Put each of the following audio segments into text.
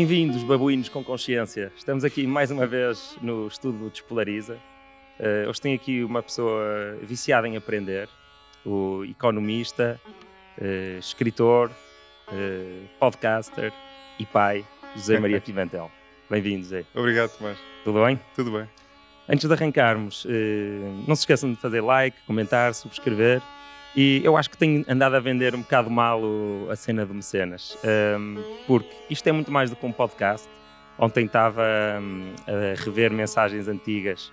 Bem-vindos, babuínos com consciência. Estamos aqui mais uma vez no estudo Despolariza. Uh, hoje tenho aqui uma pessoa viciada em aprender, o economista, uh, escritor, uh, podcaster e pai, José Maria Pimentel. Bem-vindo, José. Obrigado, Tomás. Tudo bem? Tudo bem. Antes de arrancarmos, não se esqueçam de fazer like, comentar, subscrever e eu acho que tenho andado a vender um bocado mal o, a cena do Mecenas, um, porque isto é muito mais do que um podcast. Ontem estava um, a rever mensagens antigas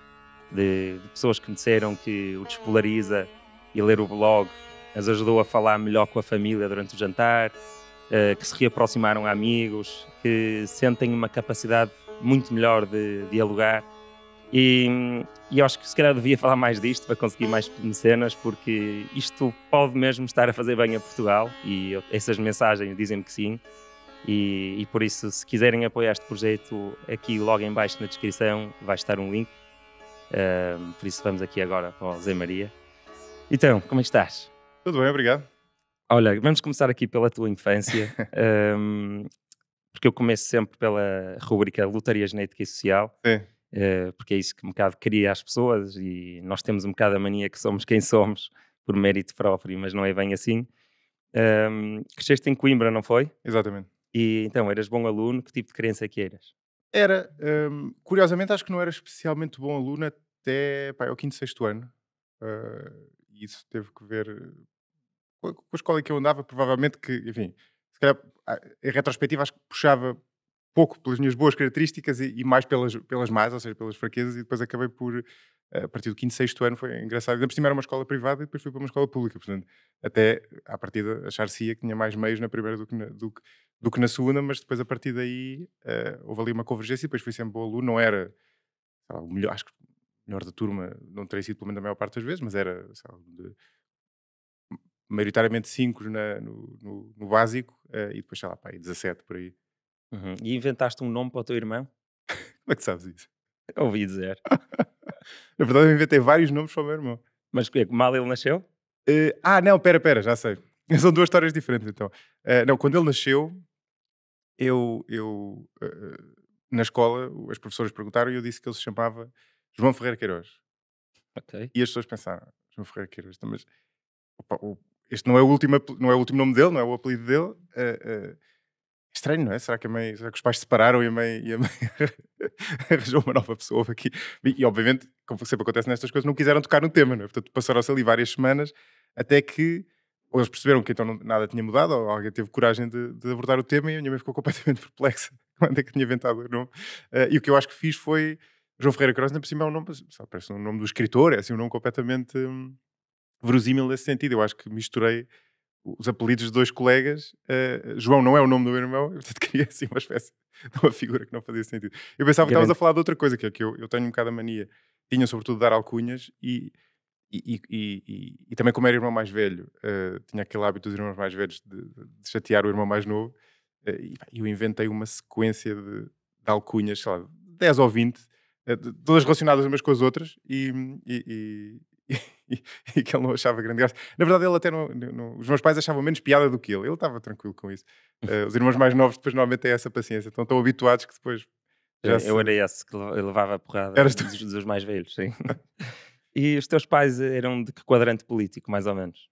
de, de, pessoas que me disseram que o Despolariza e ler o blog as ajudou a falar melhor com a família durante o jantar, uh, que se reaproximaram a amigos, que sentem uma capacidade muito melhor de, de dialogar e, e eu acho que se calhar devia falar mais disto para conseguir mais mecenas, porque isto pode mesmo estar a fazer bem a Portugal e eu, essas mensagens dizem-me que sim. E, e, por isso, se quiserem apoiar este projeto, aqui logo em baixo na descrição vai estar um link. Uh, por isso, vamos aqui agora para o José Maria. Então, como é que estás? Tudo bem, obrigado. Olha, vamos começar aqui pela tua infância, um, porque eu começo sempre pela rubrica Lotaria Genética e Social. Sim. Eh, porque é isso que um bocado cria as pessoas e nós temos um bocado a mania que somos quem somos por mérito próprio, mas não é bem assim. Um, cresceste em Coimbra, não foi? Exatamente. E então, eras bom aluno, que tipo de crença que eras? Era, um, curiosamente, acho que não era especialmente bom aluno até pá, ao quinto, sexto ano. Uh, isso teve que ver eh, com a escola em que eu andava, provavelmente que, enfim, se calhar, ah, em retrospectiva, acho que puxava pouco pelas minhas boas características e, e, mais pelas, pelas más, ou seja, pelas fraquezas, e depois acabei por, eh, a partir do quinto, sexto ano, foi engraçado. Ainda por cima era uma escola privada e depois fui para uma escola pública, portanto, até à partida achar-se que tinha mais meios na primeira do que na, do, do que na segunda, mas depois a partir daí uh, houve ali uma convergência e depois fui sempre bom aluno, não era, lá, o melhor, acho que o melhor da turma, não teria sido pelo menos a maior parte das vezes, mas era, sei lá, de, maioritariamente 5 no, no, no, básico uh, e depois, sei lá, pá, 17 por aí Uhum. E inventaste um nome para o teu irmão? Como é que sabes isso? Eu ouvi dizer. Na verdade, eu inventei vários nomes para o meu irmão. Mas que mal ele nasceu? Uh, ah, não, pera, pera, já sei. São duas histórias diferentes, então. Uh, não, quando ele nasceu, eu, eu uh, na escola, as professoras perguntaram e eu disse que ele se chamava João Ferreira Queiroz. Ok. E as pessoas pensaram, João Ferreira Queiroz, então, mas opa, o, este não é, o último, não é o último nome dele, não é o apelido dele. Estranho, não é? Será que, a mãe, será que os pais se separaram e a mãe, e a mãe arranjou uma nova pessoa aqui? E, e, obviamente, como sempre acontece nestas coisas, não quiseram tocar no tema, não é? Portanto, passaram-se ali várias semanas até que ou eles perceberam que então não, nada tinha mudado, ou alguém teve coragem de, de, abordar o tema e a minha mãe ficou completamente perplexa quando é que tinha inventado o nome. Uh, e o que eu acho que fiz foi. João Ferreira Cross, ainda por cima é um nome, sabe, parece um nome do escritor, é assim um nome completamente hum, verosímil nesse sentido. Eu acho que misturei os apelidos de dois colegas. Uh, João não é o nome do meu irmão, eu, portanto queria assim uma espécie de uma figura que não fazia sentido. Eu pensava que estavas a falar de outra coisa, que é que eu, eu tenho um bocado a mania, tinha sobretudo de dar alcunhas e, e, e, e, e também como era irmão mais velho, uh, tinha aquele hábito dos irmãos mais velhos de, de chatear o irmão mais novo, uh, e eu inventei uma sequência de, de alcunhas, sei lá, 10 ou 20, uh, todas relacionadas umas com as outras, e, e, que ele não achava grande graça. Na verdade, ele até não, não, os meus pais achavam menos piada do que ele. Ele estava tranquilo com isso. Uh, os irmãos mais novos depois normalmente têm essa paciência, estão tão habituados que depois. Eu, se... eu era esse que levava a porrada Eras dos, dos mais velhos, sim. e os teus pais eram de que quadrante político, mais ou menos?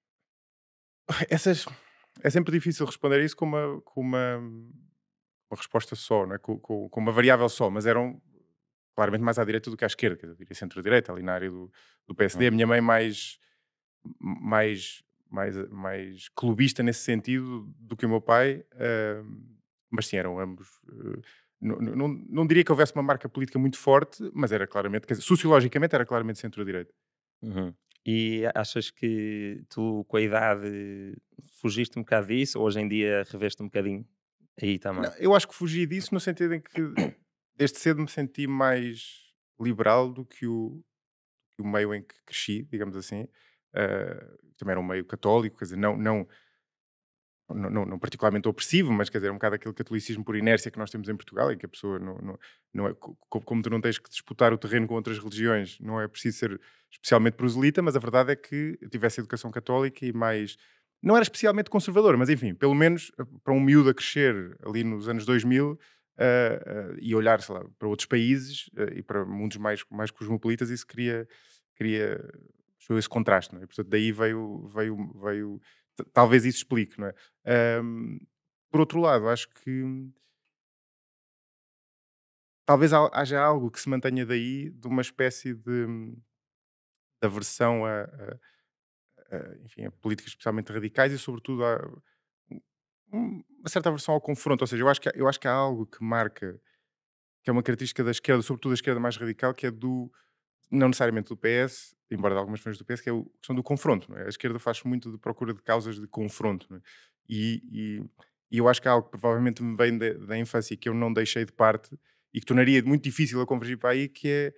Essas. É sempre difícil responder isso com uma, com uma, uma resposta só, né com, com, com uma variável só, mas eram claramente mais à direita do que à esquerda, eu diria centro-direita, ali na área do, do PSD. A uhum. minha mãe mais, mais, mais, mais clubista nesse sentido do que o meu pai, uh, mas sim, eram ambos... Uh, não, não, não, diria que houvesse uma marca política muito forte, mas era claramente, quer dizer, sociologicamente era claramente centro-direita. Uhum. E achas que tu, com a idade, fugiste um bocado disso ou hoje em dia reveste um bocadinho aí também? Não, eu acho que fugi disso no sentido em que desde cedo me senti mais liberal do que o, o meio em que cresci, digamos assim. Uh, também era um meio católico, quer dizer, não, não, não, não, não particularmente opressivo, mas quer dizer, é um bocado aquele catolicismo por inércia que nós temos em Portugal, em que a pessoa não, não, não é, como tu não tens que disputar o terreno com outras religiões, não é preciso ser especialmente proselita, mas a verdade é que eu tivesse educação católica e mais. Não era especialmente conservador, mas enfim, pelo menos ah, para um miúdo a crescer ali nos anos 2000, uh, e olhar lá, para outros países eh, e para mundos mais, mais cosmopolitas, isso cria, cria esse contraste, não é? Portanto, daí veio, veio, veio talvez isso explique, não é? por outro lado, acho que talvez haja algo que se mantenha daí de uma espécie de, de aversão a, a, a, enfim, a políticas especialmente radicais e, sobretudo, a uma certa versão ao confronto. Ou seja, eu acho que, eu acho que há algo que marca, que é uma característica da esquerda, sobretudo da esquerda mais radical, que é do, não necessariamente do PS, embora de algumas fãs do PS, que é a questão do confronto. É? A esquerda faz muito de procura de causas de confronto. É? E, e, e, eu acho que há algo que provavelmente me vem de, da infância e que eu não deixei de parte e que tornaria muito difícil a convergir para aí, que é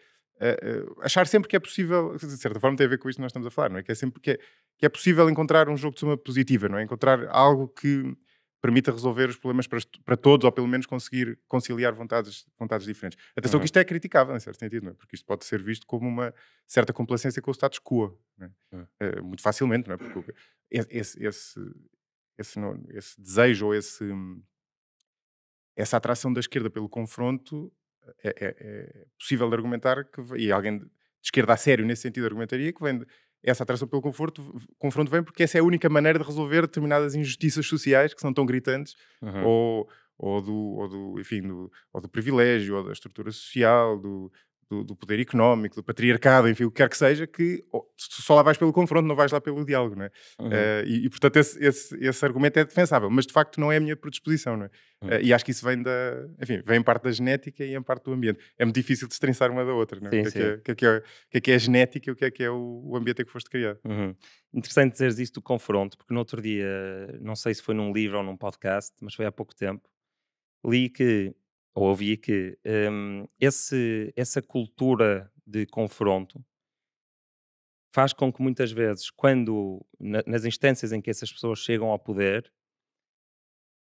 uh, achar sempre que é possível, de certa forma tem a ver com isto que nós estamos a falar, não é? Que é sempre que é, que é possível encontrar um jogo de soma positiva, não é? Encontrar algo que permita resolver os problemas para, para, todos, ou pelo menos conseguir conciliar vontades, vontades diferentes. Atenção uhum. que isto é criticável, em certo sentido, é? porque isto pode ser visto como uma certa complacência com o status quo, é? uhum. uh, muito facilmente, não é? porque esse, esse, esse, não, esse desejo ou esse, essa atração da esquerda pelo confronto eh, é, é, é possível de argumentar, que, e alguém de esquerda a sério nesse sentido argumentaria, que vem... De, essa atração pelo conforto, confronto vem porque essa é a única maneira de resolver determinadas injustiças sociais que são tão gritantes, uhum. ou, ou, do, ou, do, enfim, do, ou do privilégio, ou da estrutura social, do, do, do, poder económico, do patriarcado, enfim, o que quer que seja, que só lá vais pelo confronto, não vais lá pelo diálogo, não é? Uhum. Uh, e, e, portanto, esse, esse, esse, argumento é defensável, mas de facto não é a minha predisposição, não é? Uhum. Uh, e acho que isso vem da, enfim, vem em parte da genética e em parte do ambiente. É muito difícil destrinçar uma da outra, não é? Sim, o, que é, que é, é, que é o que é que é a genética e o que é que é o, o ambiente em que foste criado. Uhum. Interessante dizeres isto do confronto, porque no outro dia, não sei se foi num livro ou num podcast, mas foi há pouco tempo, li que ou ouvi que um, esse, essa cultura de confronto faz com que muitas vezes, quando na, nas instâncias em que essas pessoas chegam ao poder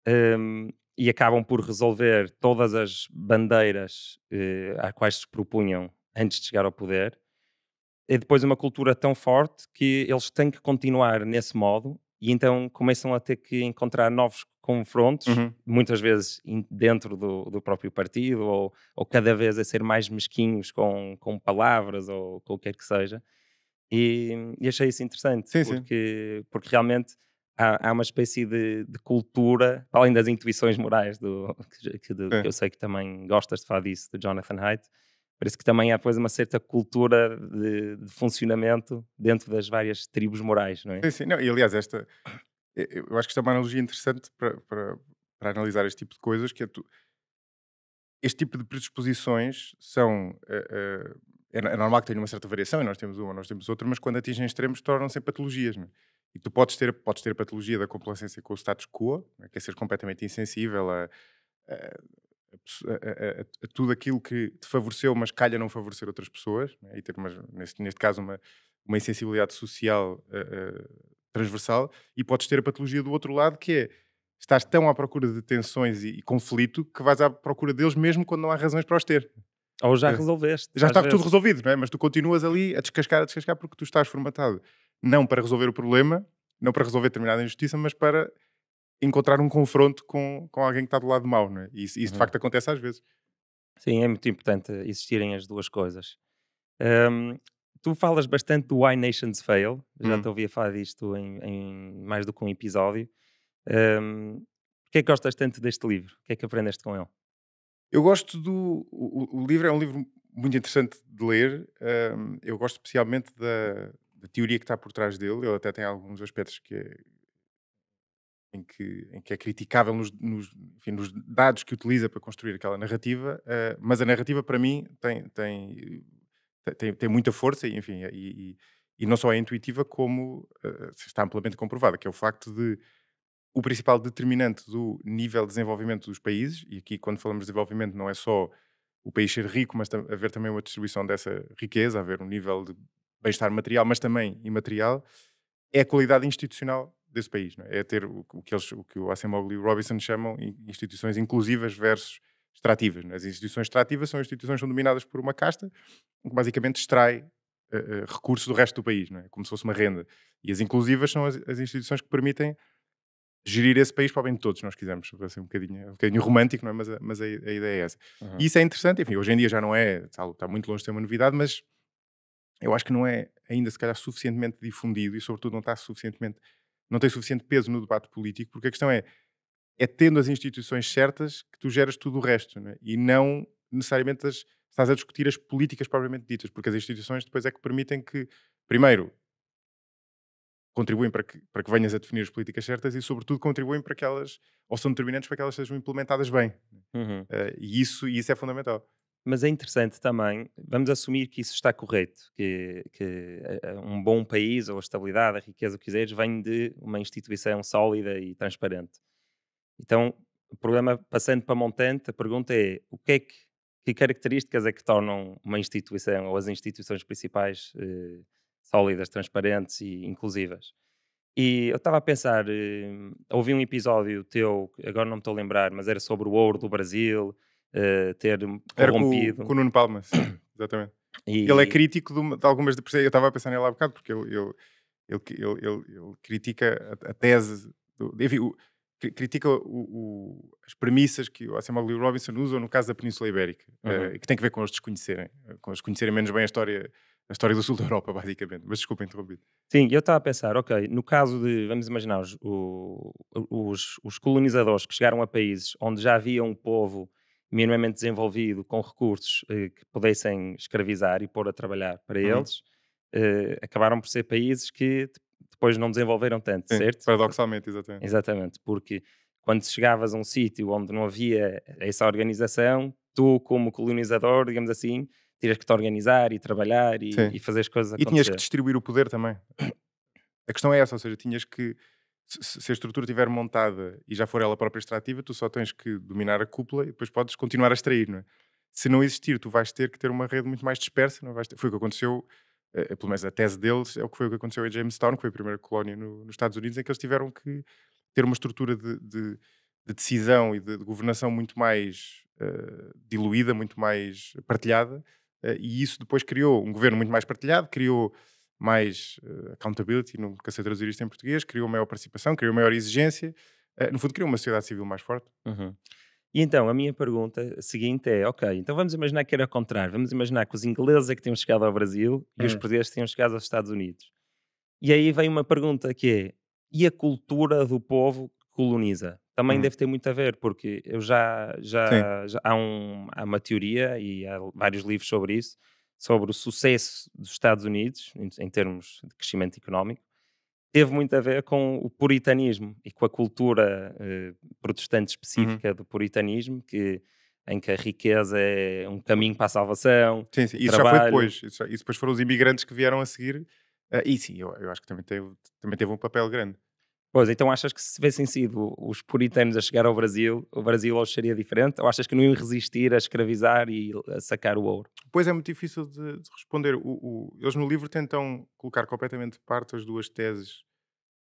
um, e acabam por resolver todas as bandeiras uh, às quais se propunham antes de chegar ao poder, é depois uma cultura tão forte que eles têm que continuar nesse modo e então começam a ter que encontrar novos confrontos, uhum. muitas vezes dentro do, do próprio partido, ou, ou, cada vez a ser mais mesquinhos com, com palavras ou com o que é que seja. E, e achei isso interessante, sim, porque, sim. porque realmente há, há uma espécie de, de, cultura, além das intuições morais, do, que, que, do, é. que eu sei que também gostas de falar disso, do Jonathan Haidt, parece que também há depois uma certa cultura de, de, funcionamento dentro das várias tribos morais, não é? Sim, sim. Não, e aliás, esta, eu acho que isto é uma analogia interessante para, para, para analisar este tipo de coisas, que é tu, este tipo de predisposições são. Uh, uh, é normal que tenha uma certa variação, e nós temos uma, nós temos outra, mas quando atingem extremos tornam-se patologias. É? E tu podes ter, podes ter a patologia da complacência com o status quo, né? que é ser completamente insensível a, a, a, a, tudo aquilo que te favoreceu, mas calha não favorecer outras pessoas, né? e ter, neste, neste caso, uma, uma insensibilidade social uh, transversal, e podes ter a patologia do outro lado, que é estás tão à procura de tensões e, e conflito que vais à procura deles mesmo quando não há razões para os ter. Ou já eh, resolveste. Já está vezes. tudo resolvido, não é? Mas tu continuas ali a descascar, a descascar, porque tu estás formatado não para resolver o problema, não para resolver determinada injustiça, mas para encontrar um confronto com, com alguém que está do lado mau, não é? E isso, isso de uhum. facto acontece às vezes. Sim, é muito importante existirem as duas coisas. Um, tu falas bastante do Why Nations Fail, já hum. te ouvi a falar disto em, em, mais do que um episódio. Um, que é que gostas tanto deste livro? O que é que aprendeste com ele? Eu gosto do. O, o livro é um livro muito interessante de ler. Um, eu gosto especialmente da, da, teoria que está por trás dele. Ele até tem alguns aspectos que é, em, que, em que é criticável nos, nos, enfim, nos dados que utiliza para construir aquela narrativa. Uh, mas a narrativa, para mim, tem, tem tem, tem muita força e, enfim, e, e, não só é intuitiva, como uh, está amplamente comprovada, que é o facto de o principal determinante do nível de desenvolvimento dos países, e aqui quando falamos de desenvolvimento não é só o país ser rico, mas haver também uma distribuição dessa riqueza, haver um nível de bem-estar material, mas também imaterial, é a qualidade institucional desse país. É? é ter o, o, que eles, o que o Acemoglu e o Robinson chamam instituições inclusivas versus extrativas. Né? As instituições extrativas são instituições que são dominadas por uma casta que basicamente extrai uh, recursos do resto do país, é? como se fosse uma renda. E as inclusivas são as, as, instituições que permitem gerir esse país para o bem de todos, se nós quisermos. Vai ser um bocadinho, um bocadinho romântico, é? mas, a, mas a, a, ideia é essa. Uhum. E isso é interessante. Enfim, hoje em dia já não é, está, está muito longe de ser uma novidade, mas eu acho que não é ainda, se calhar, suficientemente difundido e, sobretudo, não está suficientemente não tem suficiente peso no debate político, porque a questão é, é tendo as instituições certas que tu geras tudo o resto, é? e não necessariamente as, estás a discutir as políticas propriamente ditas, porque as instituições depois é que permitem que, primeiro, contribuem para que, para que venhas a definir as políticas certas e, sobretudo, contribuem para que elas, ou são determinantes para que elas sejam implementadas bem. É? Uhum. Uh, e isso, isso é fundamental. Mas é interessante também, vamos assumir que isso está correto, que, que eh, eh, um bom país, ou a estabilidade, a riqueza, o que quiseres, vem de uma instituição sólida e transparente. Então, o problema, passando para montante, a pergunta é o que é que, que características é que tornam uma instituição ou as instituições principais eh, sólidas, transparentes e inclusivas? E eu estava a pensar, eh, ouvi um episódio teu, agora não me estou a lembrar, mas era sobre o ouro do Brasil, eh, ter era corrompido. Com, com o Nuno Palmas, exatamente. E... Ele é crítico de, de algumas é Eu estava a pensar nele há bocado, porque ele, ele, ele, ele critica a, a tese. Do, enfim, o, critica o, o, as premissas que o Samuel Robinson usa no caso da Península Ibérica, uhum. uh, que tem que ver com os desconhecerem, eh, com os conhecerem menos bem a história, a história do sul da Europa, basicamente. Mas desculpa interromper. Sim, eu estava a pensar, ok, no caso de, vamos imaginar, os, os, os colonizadores que chegaram a países onde já havia um povo minimamente desenvolvido, com recursos eh, que pudessem escravizar e pôr a trabalhar para uhum. eles, acabaram por ser países que depois não desenvolveram tanto, Sim, certo? Paradoxalmente, exatamente. Exatamente, porque quando chegavas a um sítio onde não havia essa organização, tu, como colonizador, digamos assim, tinhas que te organizar e trabalhar e, e fazer as coisas acontecer. E tinhas que distribuir o poder também. A questão é essa, ou seja, tinhas que se a estrutura estiver montada e já for ela própria extrativa, tu só tens que dominar a cúpula e depois podes continuar a extrair, não é? Se não existir, tu vais ter que ter uma rede muito mais dispersa, não é? vais ter... foi o que aconteceu uh, pelo menos a tese deles, é o que foi o que aconteceu em Jamestown, que foi a primeira colónia no, nos Estados Unidos, em que eles tiveram que ter uma estrutura de, de, de decisão e de, de, governação muito mais uh, diluída, muito mais partilhada, uh, e isso depois criou um governo muito mais partilhado, criou mais accountability, nunca sei traduzir isto em português, criou maior participação, criou maior exigência, no fundo criou uma sociedade civil mais forte. Uhum. E então a minha pergunta seguinte é: ok, então vamos imaginar que era o contrário, vamos imaginar que os ingleses é que tinham chegado ao Brasil e os hum. portugueses tinham chegado aos Estados Unidos. E aí vem uma pergunta que é: e a cultura do povo que coloniza? Também hum. deve ter muito a ver, porque eu já, já, já há, um, há uma teoria e há vários livros sobre isso, sobre o sucesso dos Estados Unidos em, em termos de crescimento económico teve muito a ver com o puritanismo e com a cultura eh, protestante uhum. específica uhum. do puritanismo, que, em que a riqueza é um caminho para a salvação. Sim, sim. Isso trabalho. já foi depois. Isso, isso, depois foram os imigrantes que vieram a seguir. Uh, e sim, eu, eu acho que também teve, também teve um papel grande. Pois, então achas que se tivessem sido os puritanos a chegar ao Brasil, o Brasil hoje seria diferente? Ou achas que não iam resistir a escravizar e a sacar o ouro? Pois é muito difícil de, de responder. O, o, eles no livro tentam colocar completamente de parte as duas teses que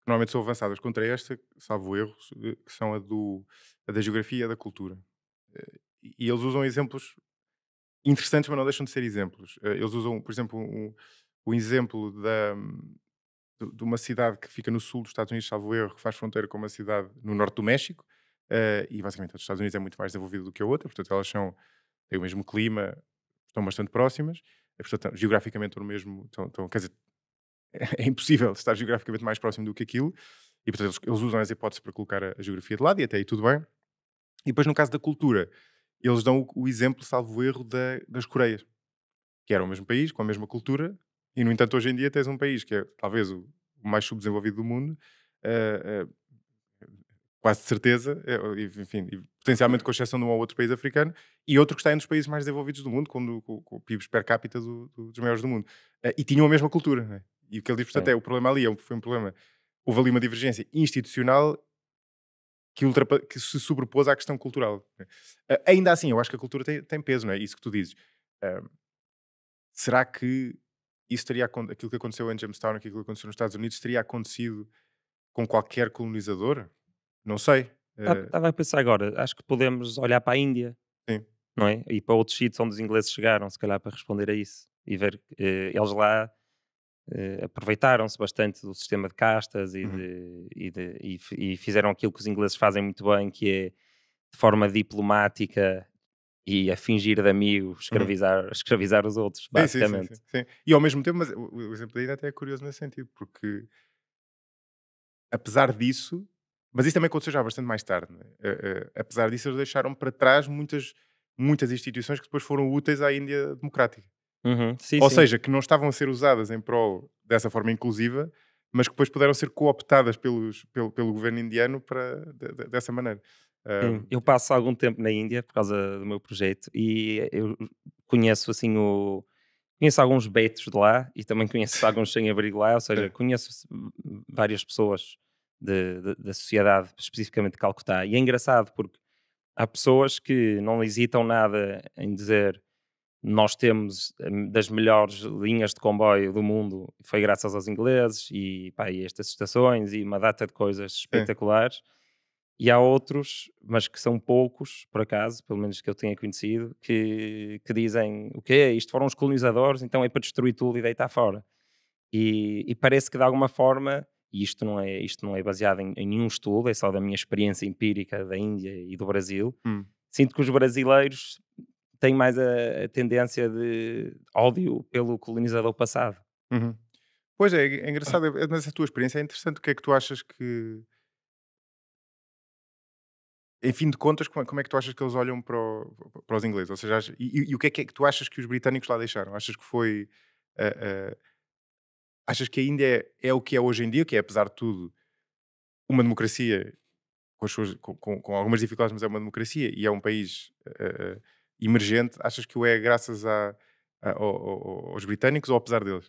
normalmente são avançadas contra esta, salvo erros, que são a, do, a da geografia e a da cultura. Eh, e eles usam exemplos interessantes, mas não deixam de ser exemplos. Eh, eles usam, por exemplo, um, o exemplo da, de uma cidade que fica no sul dos Estados Unidos, salvo erro, que faz fronteira com uma cidade no norte do México, uh, e basicamente os Estados Unidos é muito mais desenvolvido do que a outra, portanto elas são, têm o mesmo clima, estão bastante próximas, portanto, geograficamente estão no mesmo, estão, estão, quer dizer, é impossível estar geograficamente mais próximo do que aquilo, e portanto eles, eles usam as hipóteses para colocar a, a, geografia de lado, e até aí tudo bem. E depois no caso da cultura, eles dão o, o exemplo, salvo erro, da, das Coreias, que era o mesmo país, com a mesma cultura, e, no entanto, hoje em dia tens um país que é talvez o mais subdesenvolvido do mundo, uh, uh, quase de certeza, eh, enfim, potencialmente com exceção de um ou outro país africano, e outro que está entre os países mais desenvolvidos do mundo, com, com, com PIBs per capita do, do, dos maiores do mundo. Uh, e tinham a mesma cultura. Né? E o que ele diz, portanto, Sim. é o problema ali, é foi um problema. Houve ali uma divergência institucional que, que, se sobrepôs à questão cultural. Uh, ainda assim, eu acho que a cultura tem, tem peso, não é? Isso que tu dizes. Uh, será que isso teria aquilo que aconteceu em Jamestown, aquilo que aconteceu nos Estados Unidos, teria acontecido com qualquer colonizador? Não sei. Tá, Estava eh a pensar agora, acho que podemos olhar para a Índia, Sim. não é? E para outros sítios onde os ingleses chegaram, se calhar para responder a isso e ver eh, eles lá eh, aproveitaram-se bastante do sistema de castas e, uhum. de, e, de, e, e, fizeram aquilo que os ingleses fazem muito bem, que é de forma diplomática e a fingir de amigo, escravizar, uhum. escravizar os outros, basicamente. Sim, sim, sim, sim, E ao mesmo tempo, mas o, exemplo da Ida até é curioso nesse sentido, porque apesar disso, mas isso também aconteceu já bastante mais tarde, né? uh, uh, apesar disso, eles deixaram para trás muitas, muitas instituições que depois foram úteis à Índia democrática. Uhum. Sim, Ou seja, que não estavam a ser usadas em prol dessa forma inclusiva, mas que depois puderam ser cooptadas pelos, pelo, pelo governo indiano para, de, de, dessa maneira eu passo algum tempo na Índia por causa do meu projeto e eu conheço assim o conheço alguns betos de lá e também conheço alguns sem-abrigo lá, ou seja, conheço várias pessoas de, de, da sociedade, especificamente de Calcutá. E é engraçado porque há pessoas que não hesitam nada em dizer nós temos hum, das melhores linhas de comboio do mundo, foi graças aos ingleses e, pá, e estas estações e uma data de coisas espetaculares. É. E há outros, mas que são poucos, por acaso, pelo menos que eu tenha conhecido, que, que dizem o quê? Isto foram os colonizadores, então é para destruir tudo e deitar fora. E, e parece que de alguma forma, e isto não é, isto não é baseado em, em, nenhum estudo, é só da minha experiência empírica da Índia e do Brasil, hum. sinto que os brasileiros têm mais a, a, tendência de ódio pelo colonizador passado. Uhum. Pois é, é ah. engraçado, nessa tua experiência, é interessante o que é que tu achas que em fim de contas, é, como é que tu achas que eles olham para, o, para os ingleses? Ou seja, e, e, o é que é, que tu achas que os britânicos lá deixaram? Achas que foi. Uh, uh, achas que ainda é, é, o que é hoje em dia, que é, apesar de tudo, uma democracia com, suas, com, com algumas dificuldades, mas é uma democracia e é um país uh, emergente? Achas que o é graças a, a, a, aos britânicos ou apesar deles?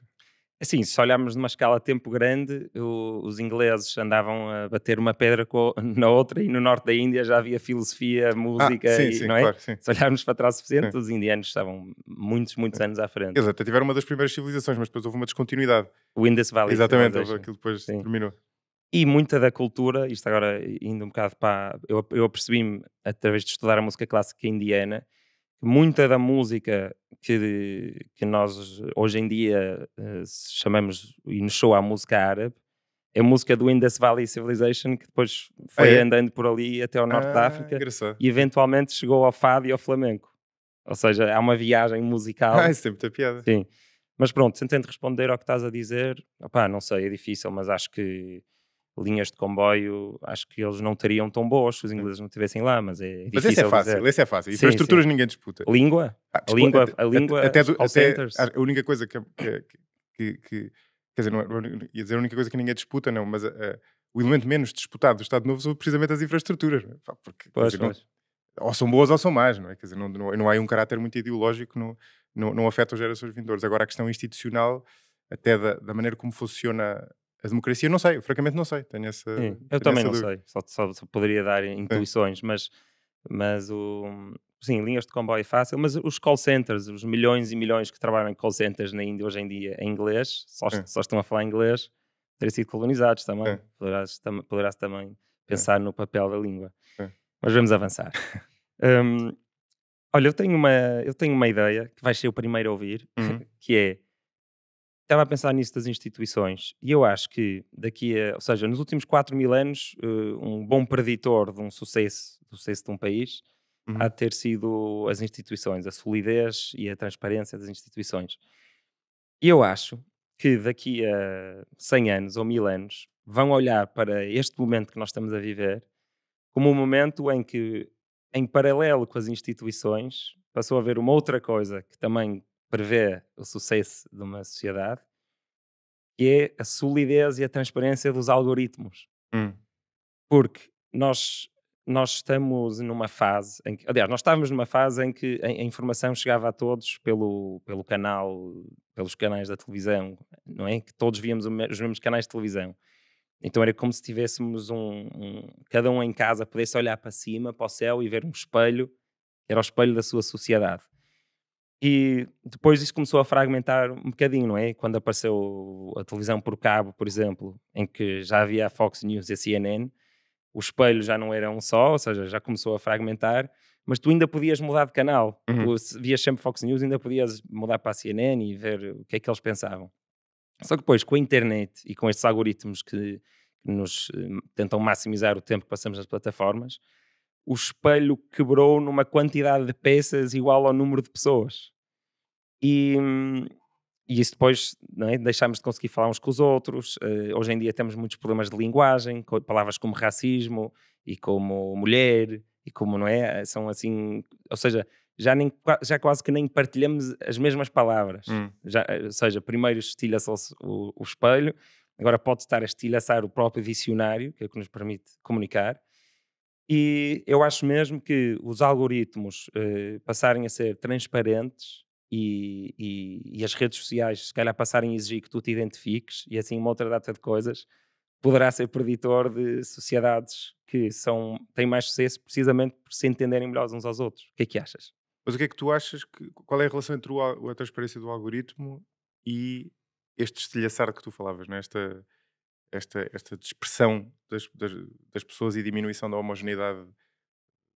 Assim, se olharmos numa escala tempo grande, o, os ingleses andavam a bater uma pedra na outra e no norte da Índia já havia filosofia, ah, música, ah, sim, e, sim, não é? Claro, se olharmos para trás o suficiente, sim. os indianos estavam muitos, muitos é. anos à frente. Eles até tiveram uma das primeiras civilizações, mas depois houve uma descontinuidade. O Indus Valley. Exatamente, aquilo depois terminou. E muita da cultura, isto agora indo um bocado para... Eu, eu apercebi-me, através de estudar a música clássica indiana, que muita da música que, que nós hoje em dia uh, chamamos e nos soa a música árabe é música do Indus Valley Civilization que depois ah, foi ah, é? andando por ali até ao norte ah, da África engraçado. e eventualmente chegou ao fado e ao flamenco. Ou seja, há uma viagem musical. Ah, isso tem é muita piada. Sim. Mas pronto, tentando responder ao que estás a dizer, opá, não sei, é difícil, mas acho que linhas de comboio, acho que eles não teriam tão boas se os ingleses não estivessem lá, mas é, difícil. Mas esse é fácil, dizer. esse é fácil. Infraestruturas sim, sim. ninguém disputa. Língua? Ah, língua, a, a língua, até, do, até a única coisa que, que, que, que quer dizer, não, é, é, é, ia dizer a única coisa que ninguém disputa, não, mas uh, o elemento menos disputado do Estado Novo são precisamente as infraestruturas, não é? porque pois, dizer, não, ou são boas ou são más, não é? Quer dizer, não, não, não há um caráter muito ideológico, não, não afeta as gerações vindouras. Agora, a questão institucional, até da, da maneira como funciona a democracia, não sei, francamente não sei. Tenho essa. Sim, eu também essa não dúvida. sei, só, só, só, poderia dar intuições, mas mas o. Sim, linhas de comboio é fácil, mas os call centers, os milhões e milhões que trabalham em call centers na Índia hoje em dia em inglês, só, é. só estão a falar inglês, teriam sido colonizados também. É. Poderás, tam, poderás também pensar é. no papel da língua. É. Mas vamos avançar. um, olha, eu tenho, uma, eu tenho uma ideia que vai ser o primeiro a ouvir, uhum. que é Estava a pensar nisso das instituições e eu acho que daqui a, ou seja, nos últimos 4 mil anos, eh, um bom preditor de um sucesso, do sucesso de um país, uhum. há de ter sido as instituições, a solidez e a transparência das instituições. E eu acho que daqui a 100 anos ou mil anos vão olhar para este momento que nós estamos a viver como um momento em que, em paralelo com as instituições, passou a haver uma outra coisa que também prevê o sucesso de uma sociedade, que é a solidez e a transparência dos algoritmos. Hum. Porque nós, nós estamos numa fase, em que, aliás, nós estávamos numa fase em que a, a, informação chegava a todos pelo, pelo canal, pelos canais da televisão, não é? Que todos víamos os mesmos canais de televisão. Então era como se tivéssemos um, um, cada um em casa pudesse olhar para cima, para o céu e ver um espelho, era o espelho da sua sociedade. E depois isso começou a fragmentar um bocadinho, não é? Quando apareceu a televisão por cabo, por exemplo, em que já havia a Fox News e a CNN, o espelho já não era um só, ou seja, já começou a fragmentar, mas tu ainda podias mudar de canal. Uhum. Tu vias sempre Fox News, ainda podias mudar para a CNN e ver o que é que eles pensavam. Só que depois, com a internet e com estes algoritmos que nos eh, tentam maximizar o tempo que passamos nas plataformas, o espelho quebrou numa quantidade de peças igual ao número de pessoas. E, e isso depois é? deixámos de conseguir falar uns com os outros. Uh, hoje em dia temos muitos problemas de linguagem, com palavras como racismo e como mulher e como não é, eh, são assim, ou seja, já, nem, já quase que nem partilhamos as mesmas palavras. Hum. Já, eh, ou seja, primeiro estilha-se o, o espelho, agora pode estar a estilhaçar o próprio dicionário, que é o que nos permite comunicar e eu acho mesmo que os algoritmos eh, passarem a ser transparentes e, e, e, as redes sociais, se calhar, passarem a exigir que tu te identifiques e assim uma outra data de coisas, poderá ser preditor de sociedades que são, têm mais sucesso precisamente por se entenderem melhor uns aos outros. O que é que achas? Mas o que é que tu achas? Que, qual é a relação entre o, a transparência do algoritmo e este estilhaçar que tu falavas, nesta. Né? esta, esta dispersão das, das, das, pessoas e diminuição da homogeneidade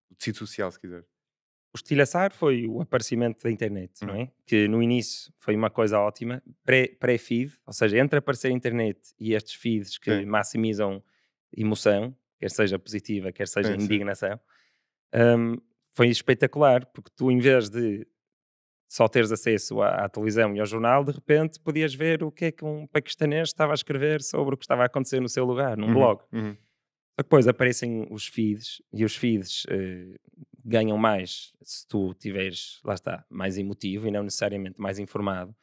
do tecido social, se quiser. O estilhaçar foi o aparecimento da internet, não uhum. é? Que no início foi uma coisa ótima, pré-feed, pré ou seja, entre aparecer a internet e estes feeds que sim. maximizam emoção, quer seja positiva, quer seja sim, indignação, sim. Um, foi espetacular, porque tu em vez de só teres acesso à, à, televisão e ao jornal, de repente podias ver o que é que um paquistanês estava a escrever sobre o que estava a acontecer no seu lugar, num uhum, blog. Uhum. Depois aparecem os feeds e os feeds eh, ganham mais se tu tiveres, lá está, mais emotivo e não necessariamente mais informado.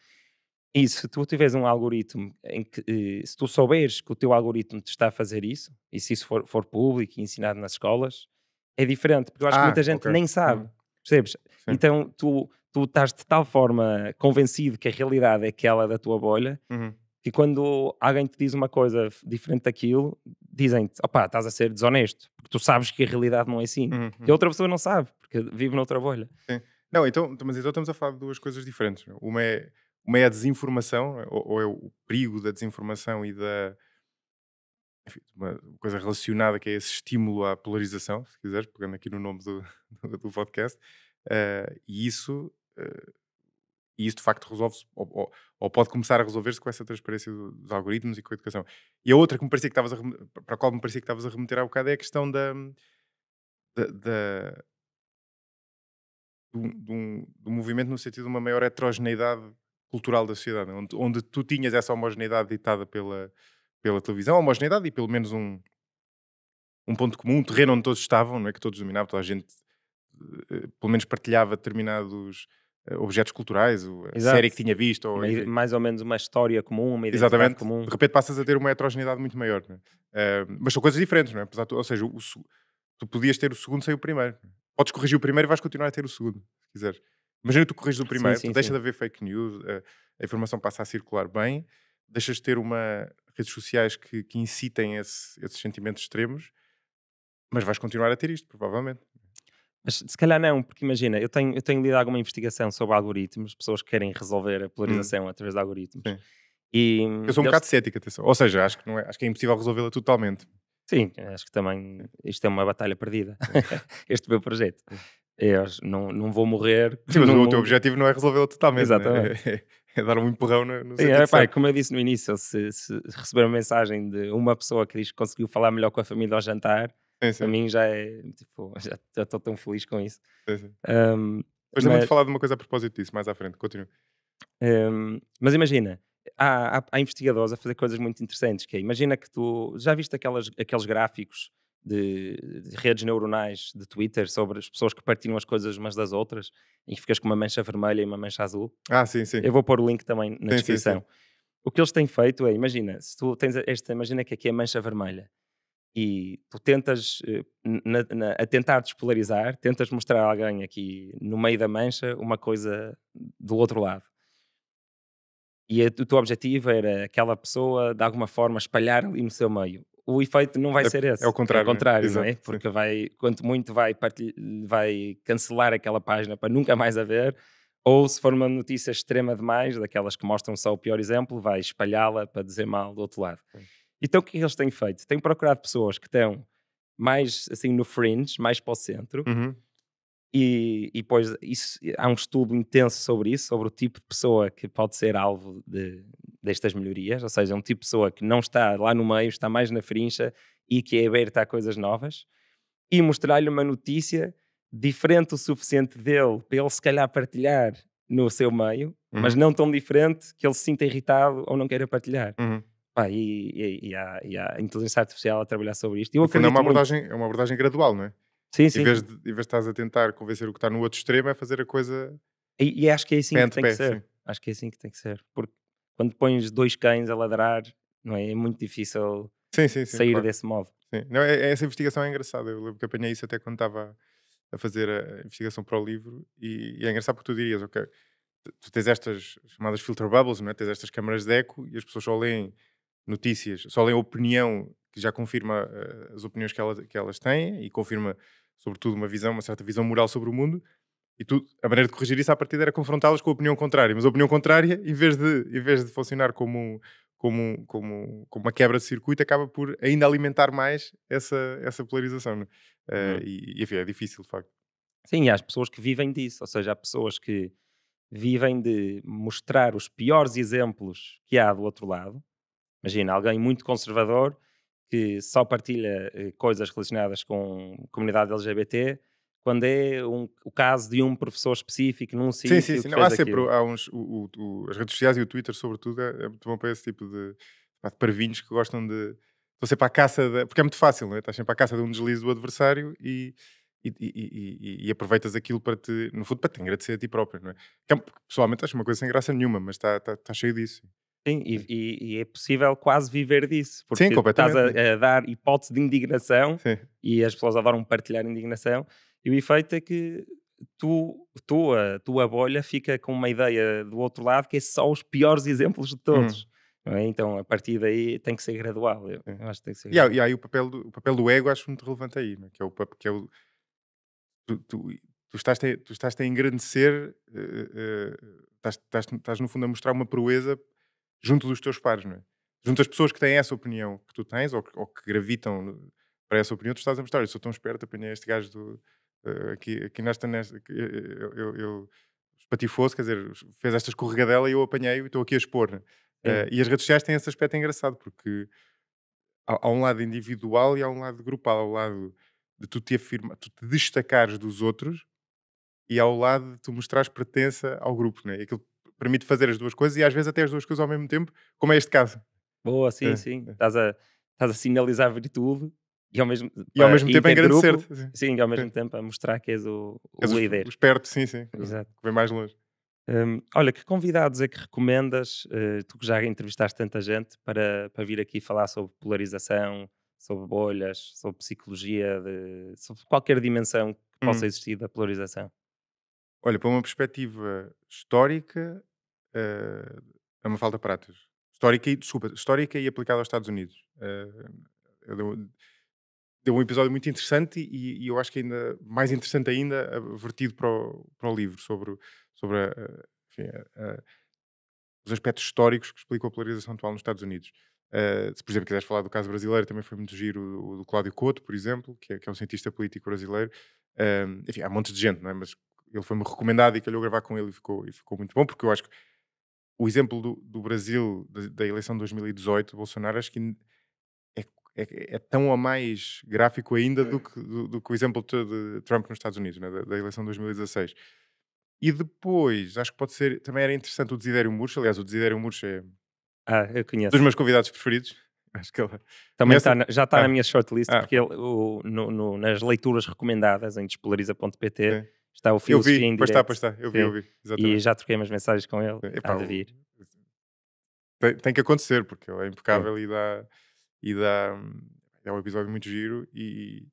E se tu tiveres um algoritmo em que, eh, se tu souberes que o teu algoritmo te está a fazer isso, e se isso for, for público e ensinado nas escolas, é diferente, porque eu acho ah, que muita gente okay. nem uhum. sabe, percebes? Sim. Então tu tu estás de tal forma convencido que a realidade é aquela da tua bolha uhum. que quando alguém te diz uma coisa diferente daquilo, dizem-te, opá, estás a ser desonesto, porque tu sabes que a realidade não é assim. Uhum. E a uhum. outra pessoa não sabe, porque vive noutra bolha. Sim. Não, então, mas então estamos a falar de duas coisas diferentes. É? Uma é, uma é a desinformação, é? ou, ou é o perigo da desinformação e da. Enfim, uma coisa relacionada que é esse estímulo à polarização, se quiseres, pegando aqui no nome do, do podcast, eh, e isso, uh, isso de facto resolve-se, ou, ou, ou, pode começar a resolver-se com essa transparência do, dos algoritmos e com a educação. E a outra que me parecia que estavas a para a qual me parecia que estavas a remeter há bocado é a questão da. da, da do, do, do, movimento no sentido de uma maior heterogeneidade cultural da sociedade, onde, onde tu tinhas essa homogeneidade ditada pela, pela televisão, homogeneidade e pelo menos um, um ponto comum, um terreno onde todos estavam, não é que todos dominavam, toda a gente eh, pelo menos partilhava determinados eh, objetos culturais, a Exato. série que tinha visto. Ou, mais ou menos uma história comum, uma identidade Exatamente. comum. De repente passas a ter uma heterogeneidade muito maior. Uh, mas são coisas diferentes, não é? Apesar, ou seja, o, o, tu podias ter o segundo sem o primeiro. Podes corrigir o primeiro e vais continuar a ter o segundo, se quiseres. Imagina que tu corriges o primeiro, sim, sim, tu deixa sim. de haver fake news, a, a, informação passa a circular bem, deixas de ter uma redes sociais que, que incitem esse, esses sentimentos extremos, mas vais continuar a ter isto, provavelmente. Mas se calhar não, porque imagina, eu tenho, eu tenho lido alguma investigação sobre algoritmos, pessoas que querem resolver a polarização hum. através de algoritmos. E, eu sou um, um bocado cético, atenção. Ou seja, acho que, não é, acho que é impossível resolvê-la totalmente. Sim, acho que também isto é uma batalha perdida, este meu projeto. Eu não, não vou morrer. Sim, mas o teu objetivo não é resolvê-la totalmente. Né? Exatamente. Né? É, é, dar um empurrão no, no é, pai, Como eu disse no início, se, se receber uma mensagem de uma pessoa que diz que conseguiu falar melhor com a família ao jantar, Sim, Para mim já é tipo, já estou tão feliz com isso. Sim, um, mas... também falar de uma coisa a propósito disso mais à frente, continua. Um, mas imagina, há, há, há, investigadores a fazer coisas muito interessantes. Que é, imagina que tu já viste aquelas, aqueles gráficos de, de, redes neuronais de Twitter sobre as pessoas que partilham as coisas umas das outras e que ficas com uma mancha vermelha e uma mancha azul. Ah, sim, sim. Eu vou pôr o link também na descrição. O que eles têm feito é, imagina, se tu tens esta, imagina que aqui é a mancha vermelha e tu tentas, eh, na, na, a tentar despolarizar, tentas mostrar a alguém aqui no meio da mancha uma coisa do outro lado. E a, o teu objetivo era aquela pessoa, de alguma forma, espalhar ali no seu meio. O efeito não vai é, ser é esse. É o contrário. É né? o contrário, não é? Porque vai, quanto muito vai, vai cancelar aquela página para nunca mais a ver, ou se for uma notícia extrema demais, daquelas que mostram só o pior exemplo, vai espalhá-la para dizer mal do outro lado. Sim. Então o que, é que eles têm feito? Têm procurado pessoas que estão mais assim no fringe, mais para o centro. Uhum. E, e pois isso, há um estudo intenso sobre isso, sobre o tipo de pessoa que pode ser alvo de, destas melhorias, ou seja, é um tipo de pessoa que não está lá no meio, está mais na frincha e que é aberta a coisas novas, e mostrar-lhe uma notícia diferente o suficiente dele para ele se calhar partilhar no seu meio, uhum. mas não tão diferente que ele se sinta irritado ou não queira partilhar. Uhum. Ah, e, e, e, a, e, a, inteligência artificial a trabalhar sobre isto. Eu é uma, abordagem, é uma abordagem gradual, não é? Sim, sim. Em vez, de, em vez de estás a tentar convencer o que está no outro extremo, é fazer a coisa. E, e acho que é assim que tem pé, que ser. Sim. Acho que é assim que tem que ser. Porque quando pões dois cães a ladrar, não é? É muito difícil sim, sim, sair claro. desse modo. Não, é, é, essa investigação é engraçada. Eu lembro que apanhei isso até quando estava a fazer a investigação para o livro. E, é engraçado porque tu dirias, ok, tu tens estas chamadas filter bubbles, não é? Tens estas câmaras de eco e as pessoas só leem notícias, só leem a opinião que já confirma uh, as opiniões que, ela, que elas têm e confirma, sobretudo, uma visão, uma certa visão moral sobre o mundo. E tu, a maneira de corrigir isso à partida era confrontá-las com a opinião contrária. Mas a opinião contrária, em vez de, em vez de funcionar como, como, como, como uma quebra de circuito, acaba por ainda alimentar mais essa, essa polarização. Uh, e, e, enfim, é difícil, de facto. Sim, e há as pessoas que vivem disso. Ou seja, há pessoas que vivem de mostrar os piores exemplos que há do outro lado Imagina, alguém muito conservador que só partilha eh, coisas relacionadas com comunidade LGBT quando é um, o caso de um professor específico num sítio. Sim, sim, sim. Não, há sempre há uns, o, o, as redes sociais e o Twitter, sobretudo, é, é muito bom para esse tipo de, de parvinhos que gostam de. Estão sempre à caça, da. porque é muito fácil, não é? Estás sempre à caça de um deslize do adversário e, e, e, e, aproveitas aquilo para te, no fundo, para te agradecer a ti próprio, não é? Que, é pessoalmente acho uma coisa sem graça nenhuma, mas está tá, tá cheio disso. Sim, e, e, e, é possível quase viver disso, porque Sim, estás a, a, dar hipótese de indignação Sim. e as pessoas adoram partilhar indignação, e o efeito é que tu, tua, tua bolha fica com uma ideia do outro lado que é só os piores exemplos de hum. todos. Hum. Então, a partir daí tem que ser gradual. Eu, acho que tem que ser e, há, e, aí o papel, do, o papel do ego acho muito relevante aí, é? que é o que é o, tu, tu, estás a, tu estás a engrandecer, uh, uh, estás, estás, estás no fundo a mostrar uma proeza junto dos teus pares, não é? Junto às pessoas que têm essa opinião que tu tens ou que, ou que gravitam eh, para essa opinião, tu estás a mostrar. Eu sou tão esperto, apanhei este gajo do, uh, aqui, aqui nesta. nesta eu, eu, eh, eu espatifoso, quer dizer, fez esta escorregadela e eu apanhei e estou aqui a expor. Né? Uh, e as redes sociais têm esse aspecto engraçado, porque há, há, um lado individual e há um lado grupal. Há o lado de tu te, afirmar, tu te destacares dos outros e há o lado de tu mostrares pertença ao grupo, né? E aquilo permite fazer as duas coisas e às vezes até as duas coisas ao mesmo tempo, como é este caso. Boa, sim, é. sim. Eh. Estás a, estás a sinalizar a virtude e ao mesmo, e ao mesmo eh, tempo é engrandecer-te. Sim. e ao mesmo sim. tempo a mostrar que és o, o és líder. O esperto, sim, sim. Exato. Que vem mais longe. Um, olha, que convidados é que recomendas, uh, tu que já entrevistaste tanta gente, para, para vir aqui falar sobre polarização, sobre bolhas, sobre psicologia, de, sobre qualquer dimensão que possa hum. existir da polarização? Olha, para uma perspectiva histórica, uh, eh, é a Mafalda Pratas. Histórica e, desculpa, histórica e aplicada aos Estados Unidos. Uh, deu, deu, um episódio muito interessante e, e, eu acho que ainda mais interessante ainda, vertido para o, para o livro, sobre, sobre a, enfim, a, a, os aspectos históricos que explicam a polarização atual nos Estados Unidos. Uh, se, por exemplo, quiseres falar do caso brasileiro, também foi muito giro o do, do Cláudio Couto, por exemplo, que é, que é um cientista político brasileiro. Uh, enfim, há monte de gente, não é? Mas ele foi-me recomendado e calhou gravar com ele e ficou, e ficou muito bom, porque eu acho que o exemplo do, do Brasil, da, da, eleição de 2018, Bolsonaro, acho que é, é, é tão a mais gráfico ainda é. do, que, do, do, que, o exemplo de, Trump nos Estados Unidos, né, da, da, eleição de 2016. E depois, acho que pode ser, também era interessante o Desidério Murcho, aliás, o Desidério Murcho é ah, eu conheço. dos meus convidados preferidos. Acho que ela também está já está ah. na minha shortlist, ah. porque ele, o, no, no, nas leituras recomendadas em despolariza.pt Está o Filosofia eu vi, em Pois está, pois está, eu vi, eu vi. Exatamente. E já troquei umas mensagens com ele, Epá, há de vir. Tem, tem, que acontecer, porque ele é impecável é. e dá... E dá é um episódio muito giro e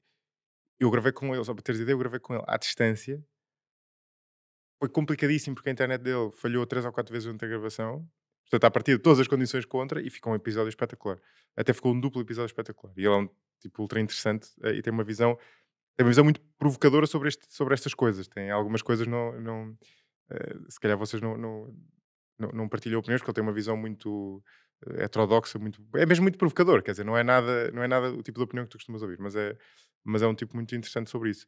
eu gravei com ele, só para teres ideia, eu gravei com ele à distância. Foi complicadíssimo porque a internet dele falhou três ou quatro vezes durante a gravação. Portanto, a partir de todas as condições contra e ficou um episódio espetacular. Até ficou um duplo episódio espetacular. E ele é um tipo ultra interessante eh, e tem uma visão tem uma visão muito provocadora sobre, este, sobre estas coisas. Tem algumas coisas não. não uh, se calhar vocês não, não, não, não partilham opiniões, porque ele tem uma visão muito eh, heterodoxa, muito, é mesmo muito provocador, quer dizer, não é nada, não é nada o tipo de opinião que tu costumas ouvir, mas é, mas é um tipo muito interessante sobre isso.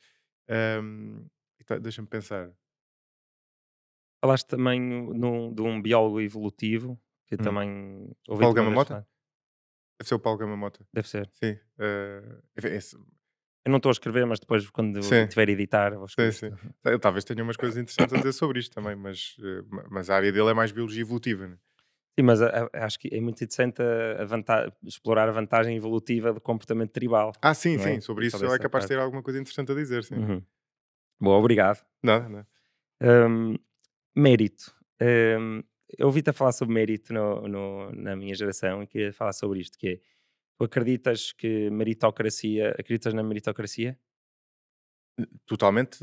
Um, tá, Deixa-me pensar. Falaste também num, de um biólogo evolutivo, que hum. também... Paulo Gamamota? Deve ser o Paulo Gamamota. Deve ser. Sim. Uh, esse, eu não estou a escrever, mas depois, quando sim. tiver a editar, vou escrever. Sim, sim. Tá, talvez tenha umas coisas interessantes a dizer sobre isto também, mas, eh, mas a área dele é mais biologia evolutiva, né? Sim, mas a, eh, a, eh, acho que é muito interessante a, vantagem, explorar a vantagem evolutiva do comportamento tribal. Ah, sim, é? sim. Sobre isso é capaz de ter alguma coisa interessante a dizer, sim. Uhum. Bom, obrigado. Nada, nada. Um, mérito. Um, eu ouvi-te a falar sobre mérito no, no, na minha geração e queria falar sobre isto, que é Tu acreditas que meritocracia, acreditas na meritocracia? Totalmente.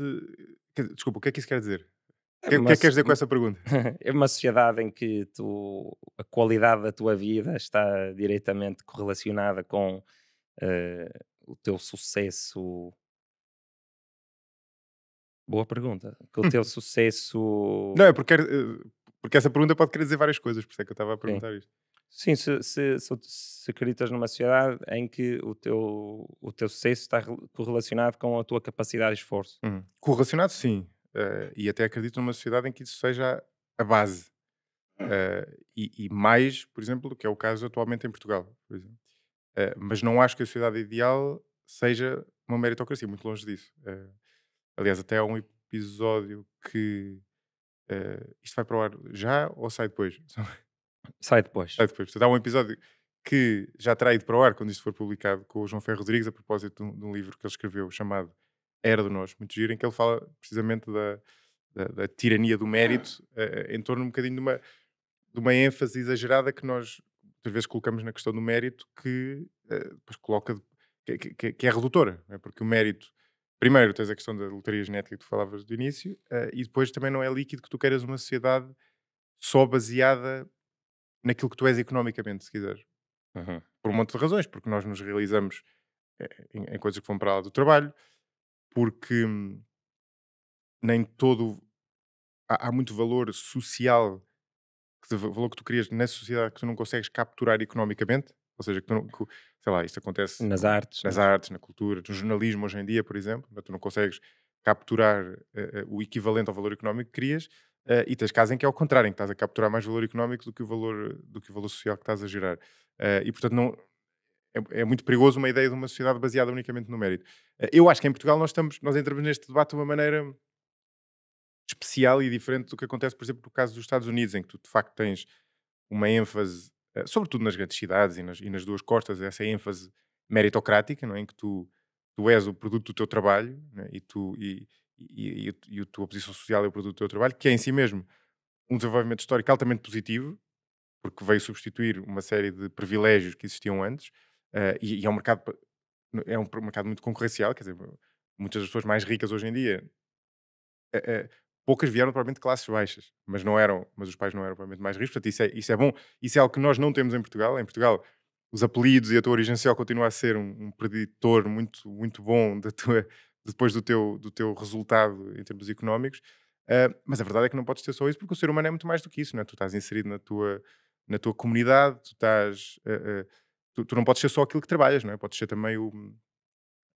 Desculpa, o que é que isso quer dizer? É o que, é que queres dizer com essa pergunta? É uma sociedade em que tu, a qualidade da tua vida está diretamente correlacionada com uh, o teu sucesso. Boa pergunta. Com o hum. teu sucesso. Não, é porque, eh, porque essa pergunta pode querer dizer várias coisas, por isso é que eu estava a perguntar Sim. isto. Sim, se, se, se, se, acreditas numa sociedade em que o teu, o teu sucesso está correlacionado com a tua capacidade de esforço. Uhum. Correlacionado, sim. Uh, e até acredito numa sociedade em que isso seja a base. Uh, e, e, mais, por exemplo, do que é o caso atualmente em Portugal. Por exemplo. Uh, mas não acho que a sociedade ideal seja uma meritocracia, muito longe disso. aliás, até há um episódio que. isto vai para o ar já ou sai depois? Sai depois. Sai depois. Portanto, há um episódio que já terá ido para o ar quando isto for publicado com o João Ferro Rodrigues a propósito de um, de um livro que ele escreveu chamado Era do Nós, muito giro, em que ele fala precisamente da, da, da tirania do mérito ah. Eh, eh, em torno um bocadinho de uma, de uma ênfase exagerada que nós às vezes colocamos na questão do mérito que eh, coloca que, que, que é redutora, é? porque o mérito primeiro tens a questão da loteria genética que tu falavas do início, uh, e depois também não é líquido que tu queiras uma sociedade só baseada naquilo que tu és economicamente, se quiseres. Uhum. Por um monte de razões, porque nós nos realizamos eh, em, em coisas que vão para lá do trabalho, porque hum, nem todo. Há, há, muito valor social, valor que tu crias na sociedade que tu não consegues capturar economicamente. Ou seja, que, tu não, que, sei lá, isto acontece nas artes, nas né? artes, na cultura, no jornalismo hoje em dia, por exemplo, né? tu não consegues capturar uh, uh, o equivalente ao valor económico que crias, Uh, e tens casos em que é ao contrário, em que estás a capturar mais valor económico do que o valor, do que o valor social que estás a gerar. Uh, e portanto, não, é, é, muito perigoso uma ideia de uma sociedade baseada unicamente no mérito. Uh, eu acho que em Portugal nós, estamos, nós entramos neste debate de uma maneira especial e diferente do que acontece, por exemplo, no caso dos Estados Unidos, em que tu de facto tens uma ênfase, sobretudo nas grandes cidades e nas, e nas duas costas, essa ênfase meritocrática, não é? em que tu, tu és o produto do teu trabalho né? e, tu, e, e, e, e a tua posição social e o produto do teu trabalho, que é em si mesmo um desenvolvimento histórico altamente positivo, porque veio substituir uma série de privilégios que existiam antes, uh, e, e, é um mercado é um mercado muito concorrencial, quer dizer, muitas das pessoas mais ricas hoje em dia, uh, uh, poucas vieram provavelmente de classes baixas, mas não eram, mas os pais não eram provavelmente mais ricos, portanto isso é, isso é bom, isso é algo que nós não temos em Portugal, em Portugal os apelidos e a tua origem social continua a ser um, um preditor muito, muito bom da tua depois do teu, do teu resultado em termos económicos. Uh, mas a verdade é que não podes ter só isso, porque o ser humano é muito mais do que isso, não é? Tu estás inserido na tua, na tua comunidade, tu estás. Uh, uh, tu, tu, não podes ser só aquilo que trabalhas, não é? Podes ser também o.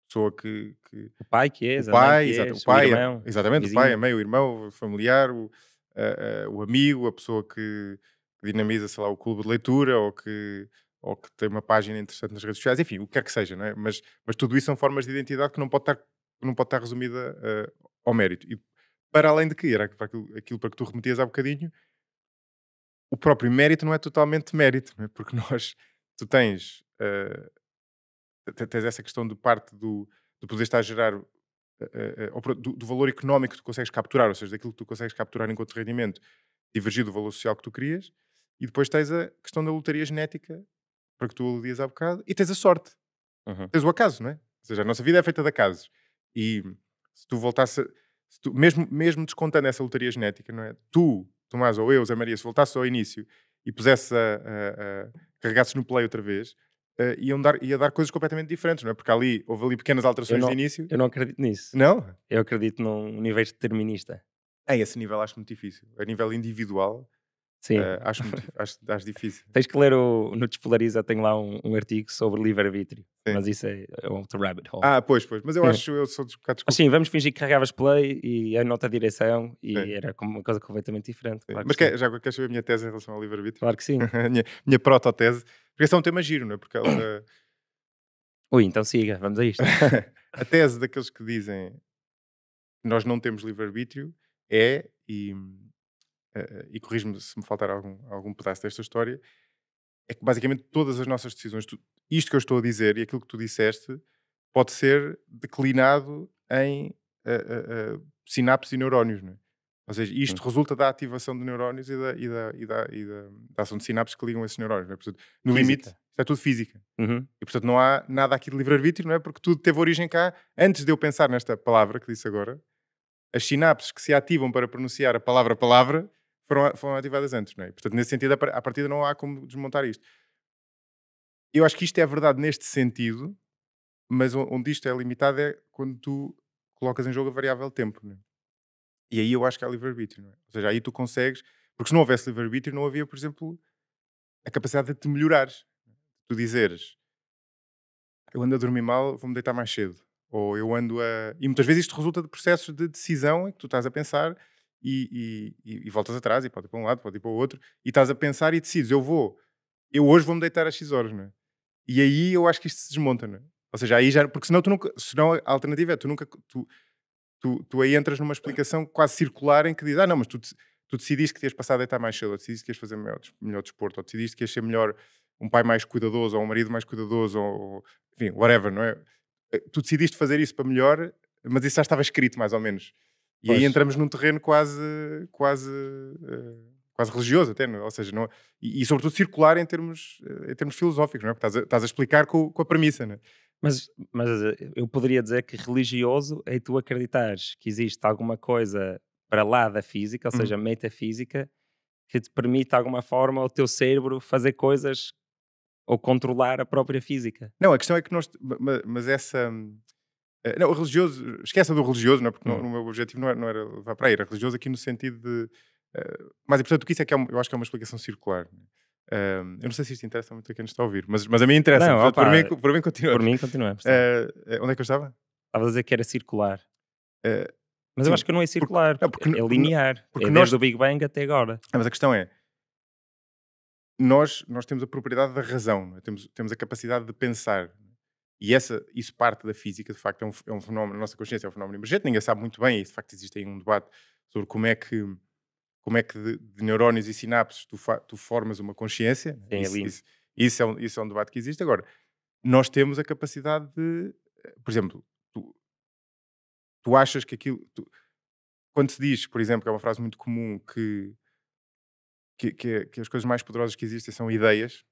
Pessoa que, que O pai que é, o pai, é, o pai, irmão, exatamente, o pai, a mãe, o irmão, o familiar, o, o amigo, a pessoa que, dinamiza, sei lá, o clube de leitura ou que, ou que tem uma página interessante nas redes sociais, enfim, o que quer que seja, não é? Mas, mas tudo isso são formas de identidade que não pode estar não pode estar resumida uh, ao mérito. E para além de que era aquilo, para que tu remetias há bocadinho, o próprio mérito não é totalmente mérito, é? porque nós, tu tens, uh, tens essa questão de parte do, de poder estar a gerar, uh, uh, do, do, valor económico que tu consegues capturar, ou seja, daquilo que tu consegues capturar enquanto rendimento, divergir do valor social que tu querias, e depois tens a questão da lotaria genética, para que tu aludias há bocado, e tens a sorte, uhum. tens o acaso, não é? Ou seja, a nossa vida é feita de acasos. E se tu voltasse, se tu, mesmo, mesmo descontando essa lotaria genética, não é? Tu, Tomás, ou eu, Zé Maria, se voltasse ao início e pusesse a, a, a carregasses no play outra vez, eh, iam dar, ia dar coisas completamente diferentes, não é? Porque ali houve ali pequenas alterações não, de início. Eu não acredito nisso. Não? Eu acredito num universo determinista. A é, esse nível acho muito difícil. A nível individual, Sim. Uh, acho, acho, acho, difícil. Tens que ler o, no Despolariza, tem lá um, um artigo sobre livre-arbítrio. Mas isso é, é outro rabbit hole. Ah, pois, pois. Mas eu acho, eu sou dos bocados... sim, vamos fingir que carregavas play e a a direção e sim. era como uma coisa completamente diferente. Claro mas que quer, já queres saber a minha tese em relação ao livre-arbítrio? Claro que sim. a minha, minha prototese. Porque esse é um tema giro, não é? Porque ela... Ui, então siga, vamos a isto. a tese daqueles que dizem que nós não temos livre-arbítrio é... E uh, e corrijo-me se me faltar algum, algum pedaço desta história, é que basicamente todas as nossas decisões, tu, isto que eu estou a dizer e aquilo que tu disseste, pode ser declinado em uh, sinapses e neurónios, não é? Ou seja, isto hum. resulta da ativação de neurónios e da, e da, e da, e da, da ação de sinapses que ligam esses neurónios. não É? Portanto, no física. limite, isto é tudo física. Uhum. E portanto não há nada aqui de livre-arbítrio, não é? Porque tudo teve origem cá. Antes de eu pensar nesta palavra que disse agora, as sinapses que se ativam para pronunciar a palavra palavra foram, foram ativadas antes, não é? Portanto, nesse sentido, à partida não há como desmontar isto. Eu acho que isto é verdade neste sentido, mas onde isto é limitado é quando tu colocas em jogo a variável tempo, não é? E aí eu acho que há livre-arbítrio, não é? Ou seja, aí tu consegues, porque se não houvesse livre-arbítrio, não havia, por exemplo, a capacidade de te melhorares. Tu dizeres, eu ando a dormir mal, vou-me deitar mais cedo. Ou eu ando a. E muitas vezes isto resulta de processos de decisão em que tu estás a pensar e, e, e, voltas atrás e pode ir para um lado, pode ir para o outro e estás a pensar e decides, eu vou, eu hoje vou-me deitar às X horas, não é? E aí eu acho que isto se desmonta, não é? Ou seja, aí já, porque senão tu nunca, senão a alternativa é tu nunca, tu, tu, tu aí entras numa explicação quase circular em que diz, ah não, mas tu, tu decidiste que te ias passar a deitar mais cedo, ou decidiste que ias fazer melhor, melhor desporto, ou decidiste que ias ser melhor um pai mais cuidadoso, ou um marido mais cuidadoso, ou, enfim, whatever, não é? Eh, tu decidiste fazer isso para melhor, mas isso já estava escrito mais ou menos. E pois. aí entramos num terreno quase, quase, eh, quase religioso, até, é? ou seja, não, e, e sobretudo circular em termos, eh, em termos filosóficos, não é? Porque estás a, estás a explicar com, com a premissa, não é? Mas, mas eh, eu poderia dizer que religioso é tu acreditares que existe alguma coisa para lá da física, ou uhum. seja, uhum. metafísica, que te permite de alguma forma o teu cérebro fazer coisas ou controlar a própria física. Não, a questão é que nós. Mas essa, eh, não, o religioso, esqueça do religioso, não é? porque uhum. o meu objetivo não era, não era levar para aí, era religioso aqui no sentido de. Uh, mais importante do que isso é que é eu acho que é uma explicação circular. Uh, eu não sei se isto interessa muito a quem nos está a ouvir, mas, mas a mim interessa. Não, portanto, opa, por, mim, por mim continua. Por mim continua. Uh, onde é que eu estava? Estava a dizer que era circular. Uh, mas sim, eu acho que não é circular, porque, não, porque é linear. Porque é nós... desde o Big Bang até agora. Ah, mas a questão é, nós, nós temos a propriedade da razão, é? temos, temos a capacidade de pensar. E essa, isso parte da física, de facto, é um, é um fenómeno, a nossa consciência é um fenómeno emergente, ninguém sabe muito bem, e de facto existe aí um debate sobre como é que, como é que de, de neurónios e sinapses tu, tu formas uma consciência. Né? Sim, é isso, isso, isso, é um, isso é um debate que existe. Agora, nós temos a capacidade de, eh, por exemplo, tu, tu achas que aquilo. Tu, quando se diz, por exemplo, que é uma frase muito comum que, que, que, que as coisas mais poderosas que existem são ideias,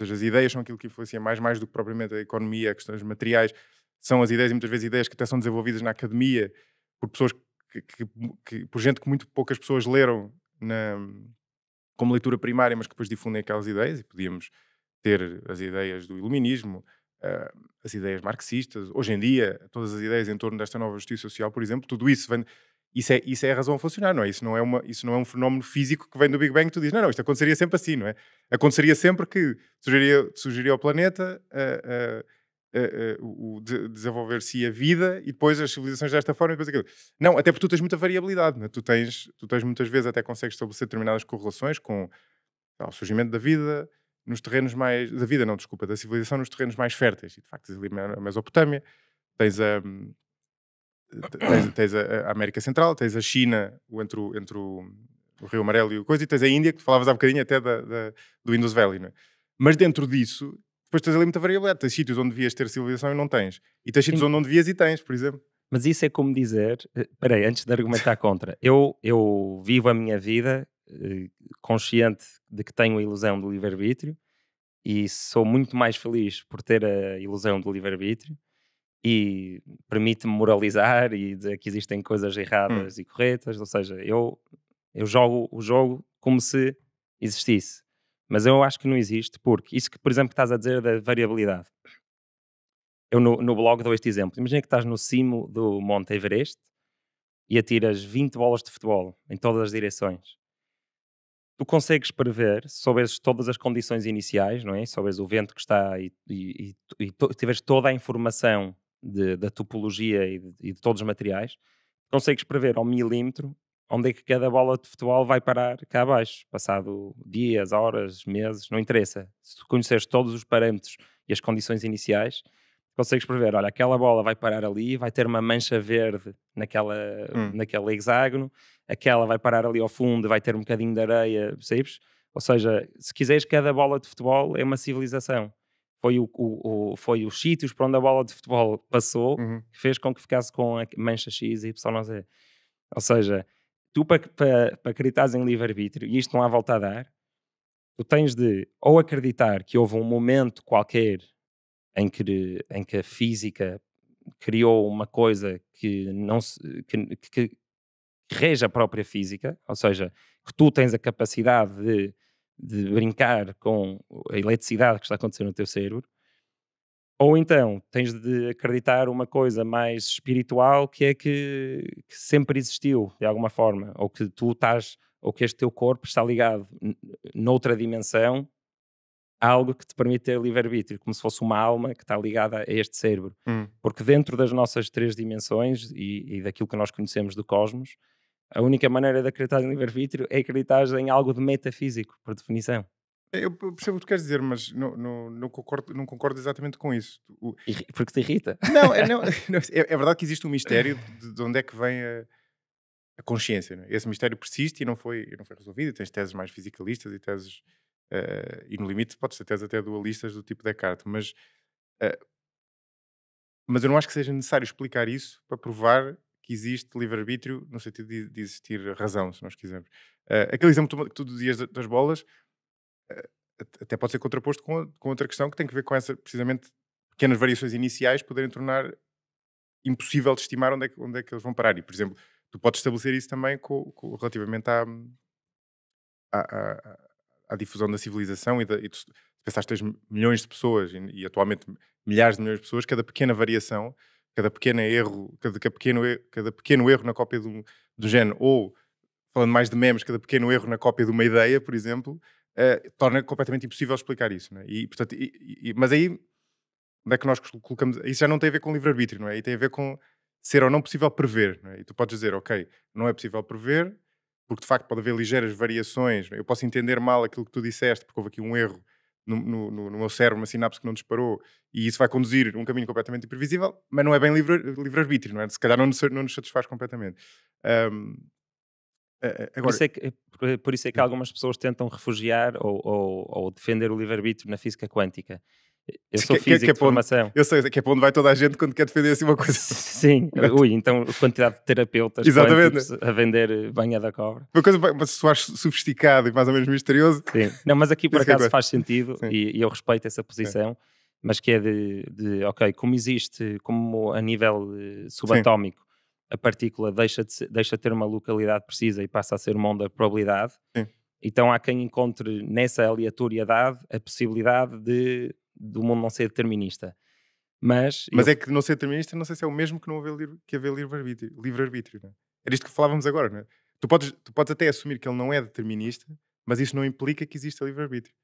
ou seja, as ideias são aquilo que influencia mais, mais do que propriamente a economia, questões materiais. São as ideias, e muitas vezes ideias que até são desenvolvidas na academia por pessoas que, que, que por gente que muito poucas pessoas leram na, como leitura primária, mas que depois difundem aquelas ideias. E podíamos ter as ideias do iluminismo, ah, as ideias marxistas, hoje em dia, todas as ideias em torno desta nova justiça social, por exemplo, tudo isso vem, isso é, isso é a razão a funcionar, não é? Isso não é, uma, isso não é um fenómeno físico que vem do Big Bang tu dizes, não, não, isto aconteceria sempre assim, não é? Aconteceria sempre que surgiria, surgiria planeta uh, uh, uh, de, desenvolver-se a vida e depois as civilizações desta forma e depois aquilo. Não, até porque tu tens muita variabilidade, não é? tu, tens, tu tens muitas vezes até consegues estabelecer determinadas correlações com ah, o surgimento da vida nos terrenos mais... da vida não, desculpa, da civilização nos terrenos mais férteis. E de facto tens ali a Mesopotâmia, tens a... Um, tens, tens a, América Central, tens a China entre o, entre o, o, Rio Amarelo e o coisa, e tens a Índia, que falavas há bocadinho até da, da, do Indus Valley, não é? Mas dentro disso, depois tens ali muita variabilidade. Tens sítios onde devias ter civilização e não tens. E tens sítios Sim. onde não devias e tens, por exemplo. Mas isso é como dizer... Espera eh, aí, antes de argumentar contra. Eu, eu vivo a minha vida eh, consciente de que tenho a ilusão do livre-arbítrio e sou muito mais feliz por ter a ilusão do livre-arbítrio e permite-me moralizar e dizer que existem coisas hum. erradas hum. e corretas, ou seja, eu, eu jogo o jogo como se existisse. Mas eu acho que não existe, porque isso que, por exemplo, que estás a dizer da variabilidade. Eu no, no blog dou este exemplo. Imagina que estás no cimo do Monte Everest e atiras 20 bolas de futebol em todas as direções. Tu consegues prever, se todas as condições iniciais, não é? Se o vento que está e, e, e, e tiveres toda a informação de, da topologia e de, e de, todos os materiais, consegues prever ao milímetro onde é que cada bola de futebol vai parar cá abaixo, passado dias, horas, meses, não interessa. Se tu conheceres todos os parâmetros e as condições iniciais, consegues prever, olha, aquela bola vai parar ali, vai ter uma mancha verde naquela, hum. naquele hexágono, aquela vai parar ali ao fundo, vai ter um bocadinho de areia, percebes? Ou seja, se quiseres, cada bola de futebol é uma civilização foi, o, o, o, foi os sítios para onde a bola de futebol passou uhum. que fez com que ficasse com a mancha X e Y, não sei. Ou seja, tu para, para, para acreditares em livre-arbítrio, e isto não há volta a dar, tu tens de ou acreditar que houve um momento qualquer em que, em que a física criou uma coisa que não se, que, que, que rege a própria física, ou seja, que tu tens a capacidade de de brincar com a eletricidade que está acontecendo no teu cérebro, ou então tens de acreditar uma coisa mais espiritual que é que, que, sempre existiu de alguma forma, ou que tu estás, ou que este teu corpo está ligado noutra dimensão a algo que te permite ter livre-arbítrio, como se fosse uma alma que está ligada a este cérebro. Hum. Porque dentro das nossas três dimensões e, e daquilo que nós conhecemos do cosmos, a única maneira de acreditar no livre-arbítrio é acreditar em algo de metafísico, por definição. Eu percebo o que tu queres dizer, mas não, não, não, concordo, não concordo exatamente com isso. O... Porque te irrita. Não, é, não, é, é, verdade que existe um mistério de, onde é que vem a, a consciência. É? Esse mistério persiste e não foi, não foi resolvido. E tens teses mais fisicalistas e teses. Uh, e no limite, pode ser teses até dualistas do tipo Descartes. Mas, uh, mas eu não acho que seja necessário explicar isso para provar que existe livre-arbítrio no sentido de, de, existir razão, se nós quisermos. Uh, aquele exemplo que tu dizias das bolas uh, até pode ser contraposto com, com, outra questão que tem que ver com essa, precisamente, pequenas variações iniciais poderem tornar impossível de estimar onde é, que, onde é que eles vão parar. E, por exemplo, tu podes estabelecer isso também com, com, relativamente à, à, à, difusão da civilização e, da, e tu, pensaste tens milhões de pessoas e, e atualmente milhares de milhões de pessoas, cada pequena variação cada pequeno erro, cada, cada, pequeno, cada pequeno erro na cópia do, do género, ou falando mais de memes, cada pequeno erro na cópia de uma ideia, por exemplo, uh, torna completamente impossível explicar isso. É? E, portanto, e, e, mas aí, onde é que nós colocamos? Isso já não tem a ver com livre-arbítrio, não é? E tem a ver com ser ou não possível prever. Não é? E tu podes dizer, ok, não é possível prever, porque de facto pode haver ligeiras variações. É? Eu posso entender mal aquilo que tu disseste, porque houve aqui um erro no, no, no, meu cérebro, uma sinapse que não disparou, e isso vai conduzir um caminho completamente imprevisível, mas não é bem livre-arbítrio, livre não é? Se calhar não nos, não nos satisfaz completamente. Um, agora... É por, isso é que, por, isso é que algumas pessoas tentam refugiar ou, ou, ou defender o livre-arbítrio na física quântica. Eu sou físico que é de formação. Onde, eu sei que é para onde vai toda a gente quando quer defender assim uma coisa. Sim, ui, então quantidade de terapeutas a vender banha da cobra. Uma coisa para soar sofisticado e mais ou menos misterioso. Sim. Não, mas aqui por Isso é é acaso é faz sentido e, e, eu respeito essa posição, Sim. mas que é de, de, ok, como existe, como a nível eh, subatómico Sim. a partícula deixa de, deixa de ter uma localidade precisa e passa a ser uma onda de probabilidade, então há quem encontre nessa aleatoriedade a possibilidade de do mundo não ser determinista. Mas, Mas eu... é que não ser determinista, não sei se é o mesmo que não haver, que haver livre-arbítrio. Livre-arbítrio, é? Né? Era isto que falávamos agora, não é? Tu podes, tu podes até assumir que ele não é determinista, mas isso não implica que exista livre-arbítrio.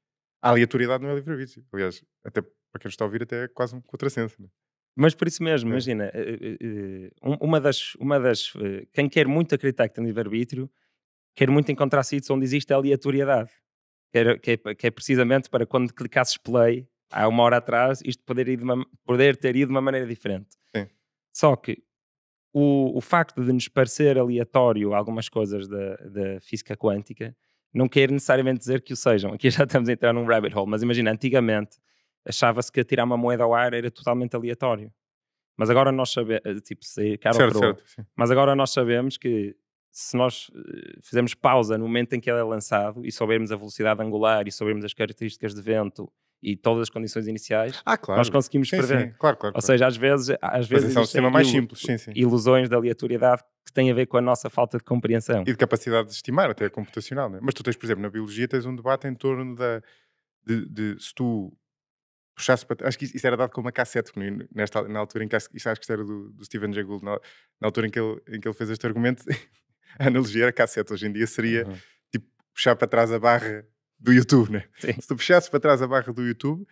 A aleatoriedade não é livre-arbítrio. Aliás, até para quem está a ouvir, até é quase um contrassenso. Né? Mas por isso mesmo, é. imagina, eh, eh, eh, uma das, uma das. Quem quer muito acreditar que tem livre-arbítrio, quer muito encontrar sítios onde existe aleatoriedade. Que é, que, é, que é precisamente para quando clicasses play há uma hora atrás, isto poder, ir uma, poder ter ido de uma maneira diferente. Sim. Só que o, o, facto de nos parecer aleatório algumas coisas da, da física quântica não quer necessariamente dizer que o sejam. Aqui já estamos a entrar num rabbit hole, mas imagina, antigamente achava-se que atirar uma moeda ao ar era totalmente aleatório. Mas agora nós sabemos, eh, tipo, se cara certo, certo, mas agora nós sabemos que se nós eh, fizermos pausa no momento em que ela é lançado e soubermos a velocidade angular e soubermos as características de vento e todas as condições iniciais, ah, claro. nós conseguimos sim, prever. Sim, claro, claro, Ou seja, às vezes, às vezes é um sistema mais simples, sim, sim. ilusões de aleatoriedade que têm a ver com a nossa falta de compreensão. E de capacidade de estimar, até computacional. é? Mas tu tens, por exemplo, na biologia tens um debate em torno da... de, de se tu puxasse para. Acho que isso era dado como uma cassete, é? nesta, na altura em que. Acho, isso acho que era do, do Stephen Jay Gould, na, na, altura em que, ele, em que ele fez este argumento, a analogia era cassete. Hoje em dia seria uhum. tipo puxar para trás a barra do YouTube, né? Sim. Se tu puxasses para trás a barra do YouTube,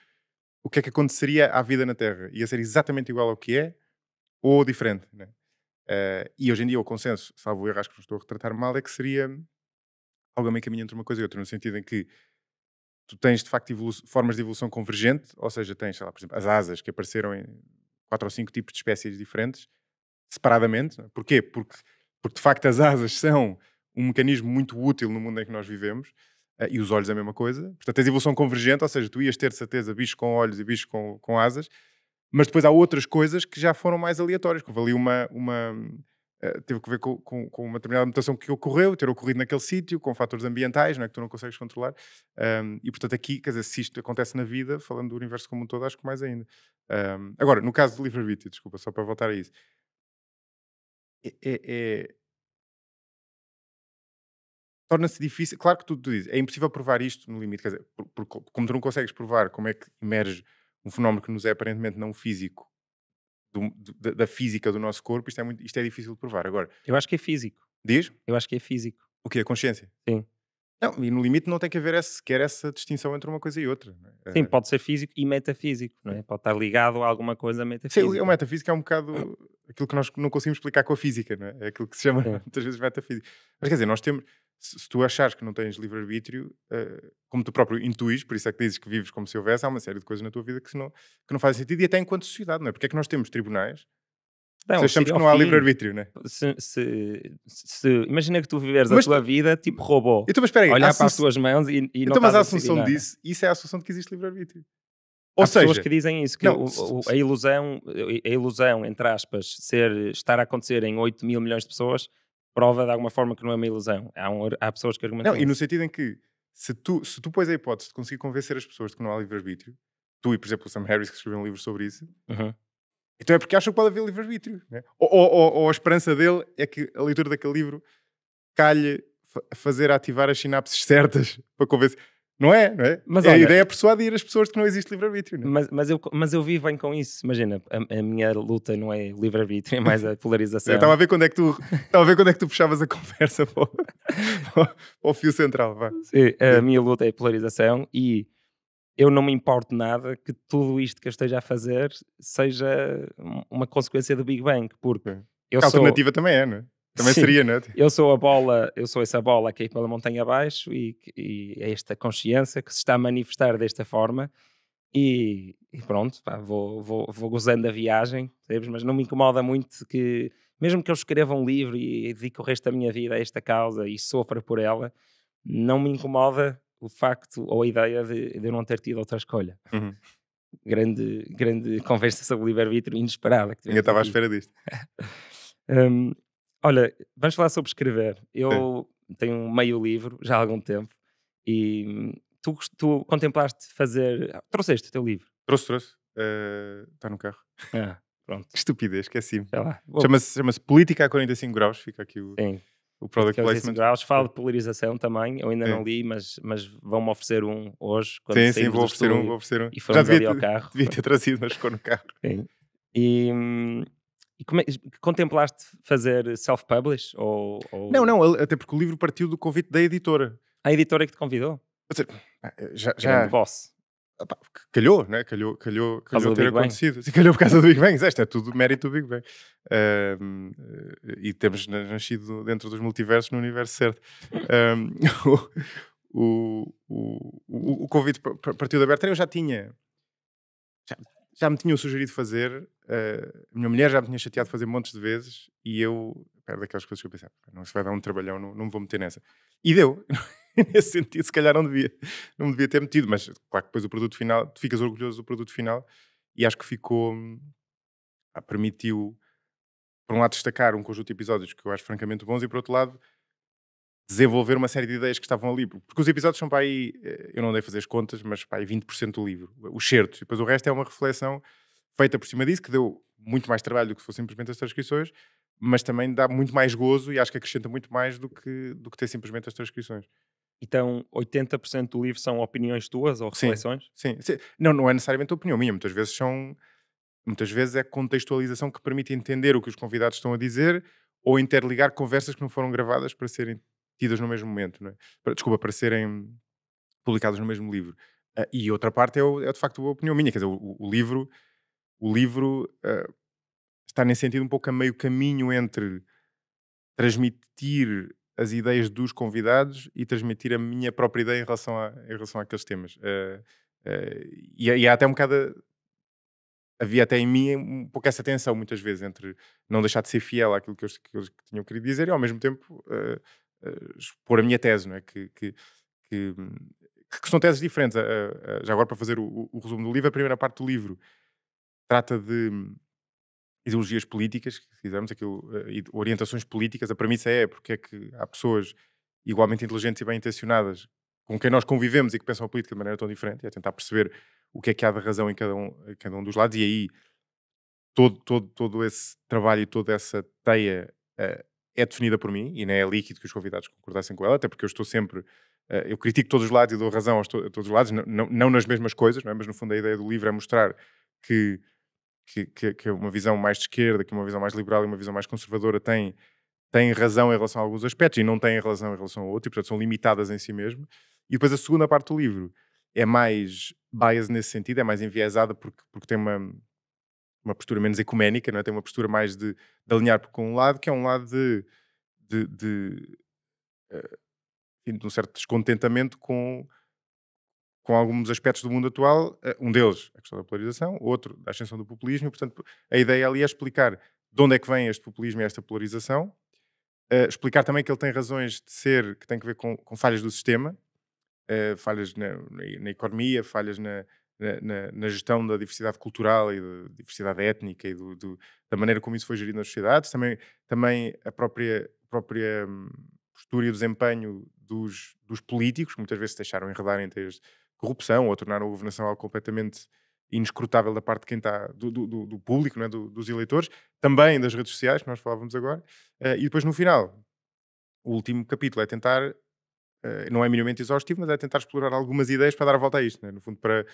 o que é que aconteceria à vida na Terra? Ia ser exatamente igual ao que é ou diferente, né? Uh, e hoje em dia o consenso, salvo erro, acho que não estou a retratar mal, é que seria algo meio caminho entre uma coisa e outra, no sentido em que tu tens de facto formas de evolução convergente, ou seja, tens, sei lá, por exemplo, as asas que apareceram em quatro ou cinco tipos de espécies diferentes, separadamente. É? Porquê? Porque, porque de facto as asas são um mecanismo muito útil no mundo em que nós vivemos. Ah, e os olhos é a mesma coisa. Portanto, tens evolução convergente, ou seja, tu ias ter certeza bicho com olhos e bicho com, com asas, mas depois há outras coisas que já foram mais aleatórias, que ali uma. uma ah, teve que ver com, com, com, uma determinada mutação que ocorreu, ter ocorrido naquele sítio, com fatores ambientais, não é, que tu não consegues controlar. Um, e, portanto, aqui, quer dizer, se isto acontece na vida, falando do universo como um todo, acho que mais ainda. Um, agora, no caso do livre-arbítrio, desculpa, só para voltar a isso, é, é, é torna-se difícil. Claro que tu, tu dizes, é impossível provar isto no limite, quer dizer, por, por, como tu não consegues provar como é que emerge um fenómeno que nos é aparentemente não físico do, do, da física do nosso corpo, isto é, muito, isto é difícil de provar. Agora, eu acho que é físico. Diz? Eu acho que é físico. O que? A consciência? Sim. Não, e no limite não tem que haver essa, sequer essa distinção entre uma coisa e outra. É? Sim, eh, pode ser físico e metafísico, não é? Pode estar ligado a alguma coisa metafísica. Sim, o metafísico é um bocado aquilo que nós não conseguimos explicar com a física, não é? É aquilo que se chama Sim. muitas vezes metafísica. Mas quer dizer, nós temos, se, se tu achares que não tens livre-arbítrio, uh, como tu próprio intuís, por isso é que dizes que vives como se houvesse, há uma série de coisas na tua vida que não, que não fazem sentido e até enquanto sociedade, não é? Porque é que nós temos tribunais Bem, se achamos que não há livre-arbítrio, não é? Se, se, se, imagina que tu viveres mas, a tua vida tipo robô. Então, mas espera aí. Olhar para as tuas mãos e, e então, não mas a assunção disso, isso é a assunção de que existe livre-arbítrio. Ou há seja, pessoas que dizem isso, que não, o, o, a, ilusão, a ilusão, entre aspas, ser, estar a acontecer em 8 mil milhões de pessoas prova de alguma forma que não é uma ilusão. Há, um, há pessoas que argumentam. Não, e no sentido em que, se tu, se tu pões a hipótese de conseguir convencer as pessoas de que não há livre-arbítrio, tu e, por exemplo, o Sam Harris, que escreveu um livro sobre isso, uhum. então é porque acham que pode haver livre-arbítrio. Né? Ou, ou, ou, a esperança dele é que a leitura daquele livro calhe fazer ativar as sinapses certas para convencer. Não é? Não é? Mas, é olha, a ideia é persuadir as pessoas que não existe livre-arbítrio. É? Mas, mas, eu, mas eu vivo bem com isso. Imagina, a, a minha luta não é livre-arbítrio, é mais a polarização. eu estava a ver quando é que tu, a ver quando é que tu puxavas a conversa para o, fio central. Vá. Sim, a minha luta é a polarização e eu não me importo nada que tudo isto que eu esteja a fazer seja uma consequência do Big Bang, porque... Eu a sou... alternativa também é, não é? Também Sim. seria, não é? Tipo, eu sou a bola, eu sou essa bola que aí é pela montanha abaixo e, e é esta consciência que se está a manifestar desta forma e, e pronto, pá, vou, vou, vou gozando da viagem, sabes? mas não me incomoda muito que, mesmo que eu escreva um livro e dedique o resto da minha vida a esta causa e sofra por ela, não me incomoda o facto ou a ideia de, de eu não ter tido outra escolha. Uhum grande, grande conversa sobre o livre-arbítrio inesperada. Que estava à espera disto. um, Olha, vamos falar sobre escrever. Eu é. tenho meio livro já há algum tempo e hum, tu, tu contemplaste fazer. Ah, trouxeste o teu livro? Trouxe, trouxe. Está eh, uh, no carro. Ah, pronto. Que estupidez, esqueci-me. Chama-se chama Política a 45 Graus, fica aqui o. Sim. O Product Placement. Graus. Fala de é. polarização também. Eu ainda sim. não li, mas, mas vão-me oferecer um hoje. Quando sim, sim, vou oferecer um, vou oferecer um. E fomos Já ali ao carro. Devia ter trazido, mas ficou no carro. Sim. E, hum, e como é, contemplaste fazer self-publish? Ou, ou, Não, não, até porque o livro partiu do convite da editora. A editora que te convidou? Eh, já, já... Grande boss. Opa, ah, calhou, né? calhou, calhou, calhou ter acontecido. Sim, calhou por causa do Big Bang. Isto é tudo mérito do Big Bang. Um, eh, e temos nascido dentro dos multiversos no universo certo. Um, o, o, o, o, convite partiu da Bertrand. Eu já tinha já me tinham sugerido fazer, uh, a minha mulher já me tinha chateado fazer montes de vezes e eu, era é daquelas coisas que eu pensei, não se vai dar um trabalhão, não, não me vou meter nessa. E deu, nesse sentido, se calhar não devia, não me devia ter metido, mas claro que depois o produto final, tu ficas orgulhoso do produto final e acho que ficou, ah, permitiu, por um lado, destacar um conjunto de episódios que eu acho francamente bons e por outro lado, desenvolver uma série de ideias que estavam ali. Porque os episódios são para aí, eh, eu não dei fazer as contas, mas para aí 20% do livro, os certos. Depois o resto é uma reflexão feita por cima disso, que deu muito mais trabalho do que se fosse simplesmente as transcrições, mas também dá muito mais gozo e acho que acrescenta muito mais do que, do que ter simplesmente as transcrições. Então, 80% do livro são opiniões tuas ou reflexões? Sim, sim, Não, não é necessariamente a opinião minha, muitas vezes são. Muitas vezes é contextualização que permite entender o que os convidados estão a dizer ou interligar conversas que não foram gravadas para serem tidas no mesmo momento, não é? desculpa, para serem publicadas no mesmo livro. Uh, e outra parte é, o, é, de facto a opinião minha, quer dizer, o, o livro, o livro uh, está nesse sentido um pouco a meio caminho entre transmitir as ideias dos convidados e transmitir a minha própria ideia em relação a, em relação àqueles temas. Uh, e, e há até um bocado havia até em mim um pouco essa tensão muitas vezes entre não deixar de ser fiel àquilo que eles, que eles tinham querido dizer e ao mesmo tempo uh, eh, expor a minha tese, não é? Que, que, que, que são teses diferentes. Uh, uh, já agora, para fazer o, o, resumo do livro, a primeira parte do livro trata de hum, ideologias políticas, se quisermos, aquilo, eh, orientações políticas. A premissa é porque é que há pessoas igualmente inteligentes e bem intencionadas com quem nós convivemos e que pensam a política de maneira tão diferente, é tentar perceber o que é que há de razão em cada um, em cada um dos lados, e aí todo, todo, todo esse trabalho e toda essa teia uh, é definida por mim e não é líquido que os convidados concordassem com ela, até porque eu estou sempre. Uh, eu critico todos os lados e dou razão a todos os lados, não, não, não nas mesmas coisas, é? mas no fundo a ideia do livro é mostrar que, que, que, uma visão mais de esquerda, que uma visão mais liberal e uma visão mais conservadora tem, tem razão em relação a alguns aspectos e não tem razão em relação a outros, e portanto são limitadas em si mesmo. E depois a segunda parte do livro é mais bias nesse sentido, é mais enviesada porque, porque tem uma uma postura menos ecuménica, não é? tem uma postura mais de, de alinhar com um lado, que é um lado de, de, de, eh, de um certo descontentamento com, com alguns aspectos do mundo atual, eh, um deles a questão da polarização, outro da ascensão do populismo, e, portanto a ideia ali é explicar de onde é que vem este populismo e esta polarização, Uh, explicar também que ele tem razões de ser que tem que ver com, com falhas do sistema, uh, falhas na, na, na, economia, falhas na, na, né, né, na, gestão da diversidade cultural e da diversidade étnica e do, do, da maneira como isso foi gerido nas sociedades, também, também a própria, própria hum, postura e o desempenho dos, dos políticos, que muitas vezes se deixaram enredar em termos de corrupção ou tornaram a governação algo completamente inescrutável da parte de quem está, do, do, do público, é? dos eleitores, também das redes sociais, que nós falávamos agora, uh, e depois no final, o último capítulo é tentar, uh, não é minimamente exaustivo, mas é tentar explorar algumas ideias para dar a volta a isto, é? no fundo, para,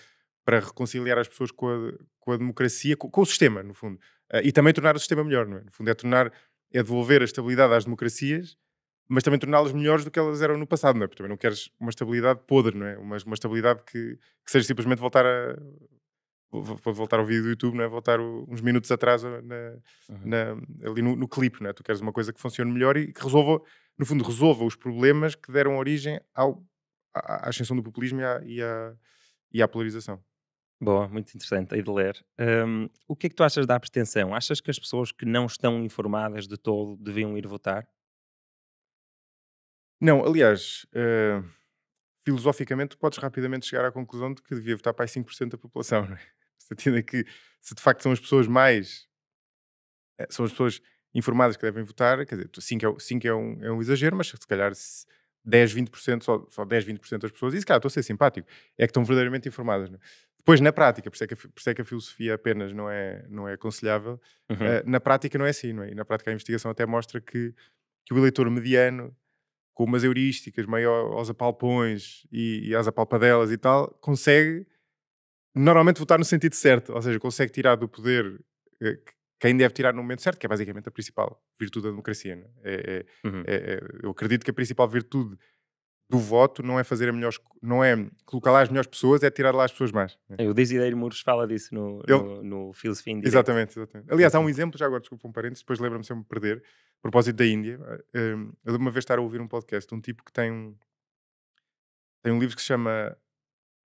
para reconciliar as pessoas com a, com a democracia, com, com, o sistema, no fundo. Uh, e também tornar o sistema melhor, não é? No fundo, é tornar, é devolver a estabilidade às democracias, mas também torná-las melhores do que elas eram no passado, não é? Porque também não queres uma estabilidade podre, não é? Uma, uma estabilidade que, que seja simplesmente voltar a. Voltar ao vídeo do YouTube, não é? voltar uns minutos atrás ah, na, uhum. na, ali no, no clipe. Não é? Tu queres uma coisa que funcione melhor e que resolva, no fundo, resolva os problemas que deram origem ao, à, à ascensão do populismo e à, e à, e à polarização. Boa, muito interessante, aí de ler. Um, o que é que tu achas da abstenção? Achas que as pessoas que não estão informadas de todo deviam ir votar? Não, aliás, uh, filosoficamente podes rapidamente chegar à conclusão de que devia votar para aí 5% da população, não é? Sentindo que se de facto são as pessoas mais eh, são as pessoas informadas que devem votar, quer dizer, 5 é, 5 é, um, é um exagero, mas se calhar 10, 20%, só, só 10, 20% das pessoas, e se calhar estou a ser simpático, é que estão verdadeiramente informadas. Não é? Depois, na prática, por isso, é que, por isso é que a filosofia apenas não é, não é aconselhável, uhum. uh, na prática não é assim, não é? E na prática a investigação até mostra que, que o eleitor mediano, com umas heurísticas maior aos apalpões e, e às apalpadelas e tal, consegue normalmente votar no sentido certo, ou seja, consegue tirar do poder uh, quem deve tirar no momento certo, que é basicamente a principal virtude da democracia. É? É, é, uhum. É, é, eu acredito que a principal virtude do voto não é fazer a melhor, não é colocar lá as melhores pessoas, é tirar lá as pessoas mais né? o Desideiro Mouros fala disso no, Ele... no, no Filosofia Exatamente, exatamente. Aliás, há um exemplo, já agora desculpa um parênteses, depois lembra-me se eu me perder, a propósito da Índia. Eh, eh, eu de uma vez estar a ouvir um podcast de um tipo que tem um, tem um livro que se chama,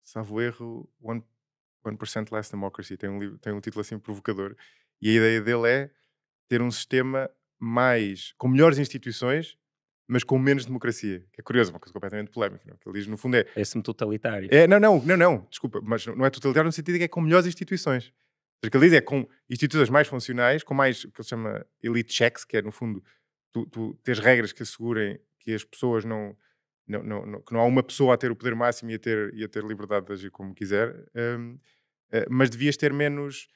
salvo erro, One, One Percent Less Democracy. Tem um, livro, tem um título assim provocador. E a ideia dele é ter um sistema mais, com melhores instituições mas com menos democracia. Que É curioso, uma coisa completamente polémica. Não? O é? que ele diz, no fundo, é. é Esse-me totalitário. É, não, não, não, não, desculpa, mas não é totalitário no sentido que é com melhores instituições. O que ele diz é com instituições mais funcionais, com mais o que ele chama elite checks, que é, no fundo, tu, tu tens regras que assegurem que as pessoas não. Não, não, não, que não há uma pessoa a ter o poder máximo e a ter, e a ter liberdade de agir como quiser, um, eh, mas devias ter menos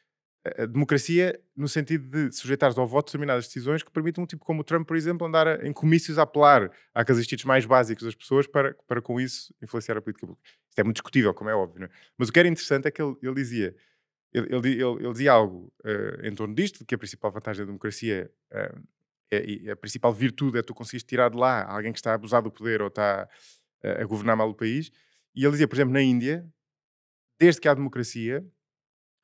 a democracia no sentido de sujeitar-se ao voto determinadas decisões que permitam um tipo como o Trump, por exemplo, andar a, em comícios a apelar a casuísticos mais básicos das pessoas para, para com isso influenciar a política pública. Isto é muito discutível, como é óbvio. É? Mas o que era interessante é que ele, ele dizia ele, ele, ele, dizia algo uh, em torno disto, que a principal vantagem da democracia uh, é, é, a principal virtude é tu conseguires tirar de lá alguém que está a abusar do poder ou está uh, a governar mal o país. E ele dizia, por exemplo, na Índia, desde que há democracia,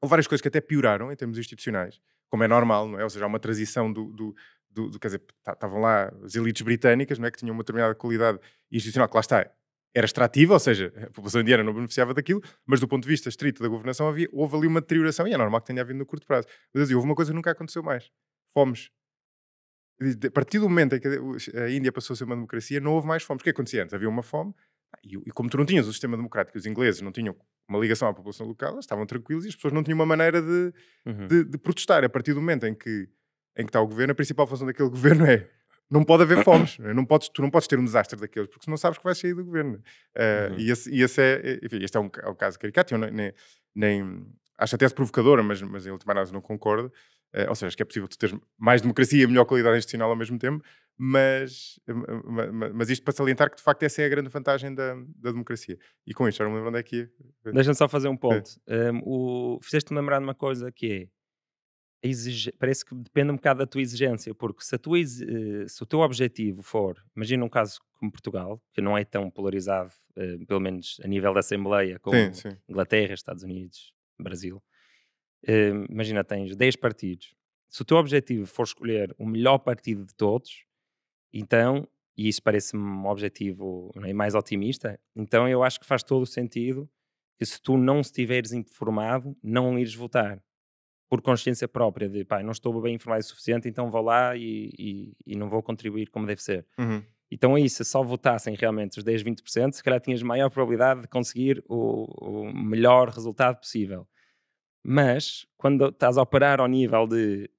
houve várias coisas que até pioraram em termos institucionais, como é normal, não é? Ou seja, há uma transição do, do, do, do quer dizer, tá, estavam lá as elites britânicas, não é? Que tinham uma determinada qualidade institucional, que lá está, era extrativa, ou seja, a população indiana não beneficiava daquilo, mas do ponto de vista estrito da governação havia, houve ali uma deterioração, e é normal que tenha havido no curto prazo. Mas houve uma coisa que nunca aconteceu mais. Fomes. A partir do momento em que a Índia passou a ser uma democracia, não houve mais fomes. O que é acontecia antes? Havia uma fome, e, e, como tu não tinhas o sistema democrático, os ingleses não tinham uma ligação à população local, estavam tranquilos e as pessoas não tinham uma maneira de, uhum. de, de protestar. A partir do momento em que, em que está o governo, a principal função daquele governo é não pode haver fomes, é? não podes, tu não podes ter um desastre daqueles, porque não sabes que vais sair do governo. Uh, uhum. E esse, e esse é, enfim, este é um, é um caso caricato, eu nem, nem, acho até provocadora, mas, mas em última análise não concordo, eh, ou seja, acho que é possível tu teres mais democracia e melhor qualidade institucional ao mesmo tempo, mas, eh, mas, isto para salientar que de facto essa é a grande vantagem da, da democracia. E com isto, era uma me lembro onde é que ia. Deixa-me só fazer um é. ponto. É. Um, ehm, o, fizeste-me lembrar de uma coisa que é. Exige, parece que depende um bocado da tua exigência, porque se, tua, eh, se, o teu objetivo for, imagina um caso como Portugal, que não é tão polarizado, uh, pelo menos a nível da Assembleia, como sim, sim. Inglaterra, Estados Unidos, Brasil, Hum, imagina, tens 10 partidos. Se o teu objetivo for escolher o melhor partido de todos, então, e isso parece-me um objetivo né, mais otimista, então eu acho que faz todo o sentido que se tu não estiveres informado, não ires votar. Por consciência própria, de pá, não estou bem informado o suficiente, então vou lá e, e, e não vou contribuir como deve ser. Uhum. Então aí, é se só votassem realmente os 10, 20%, se calhar tinhas maior probabilidade de conseguir o, o melhor resultado possível. Mas quando estás a operar ao nível de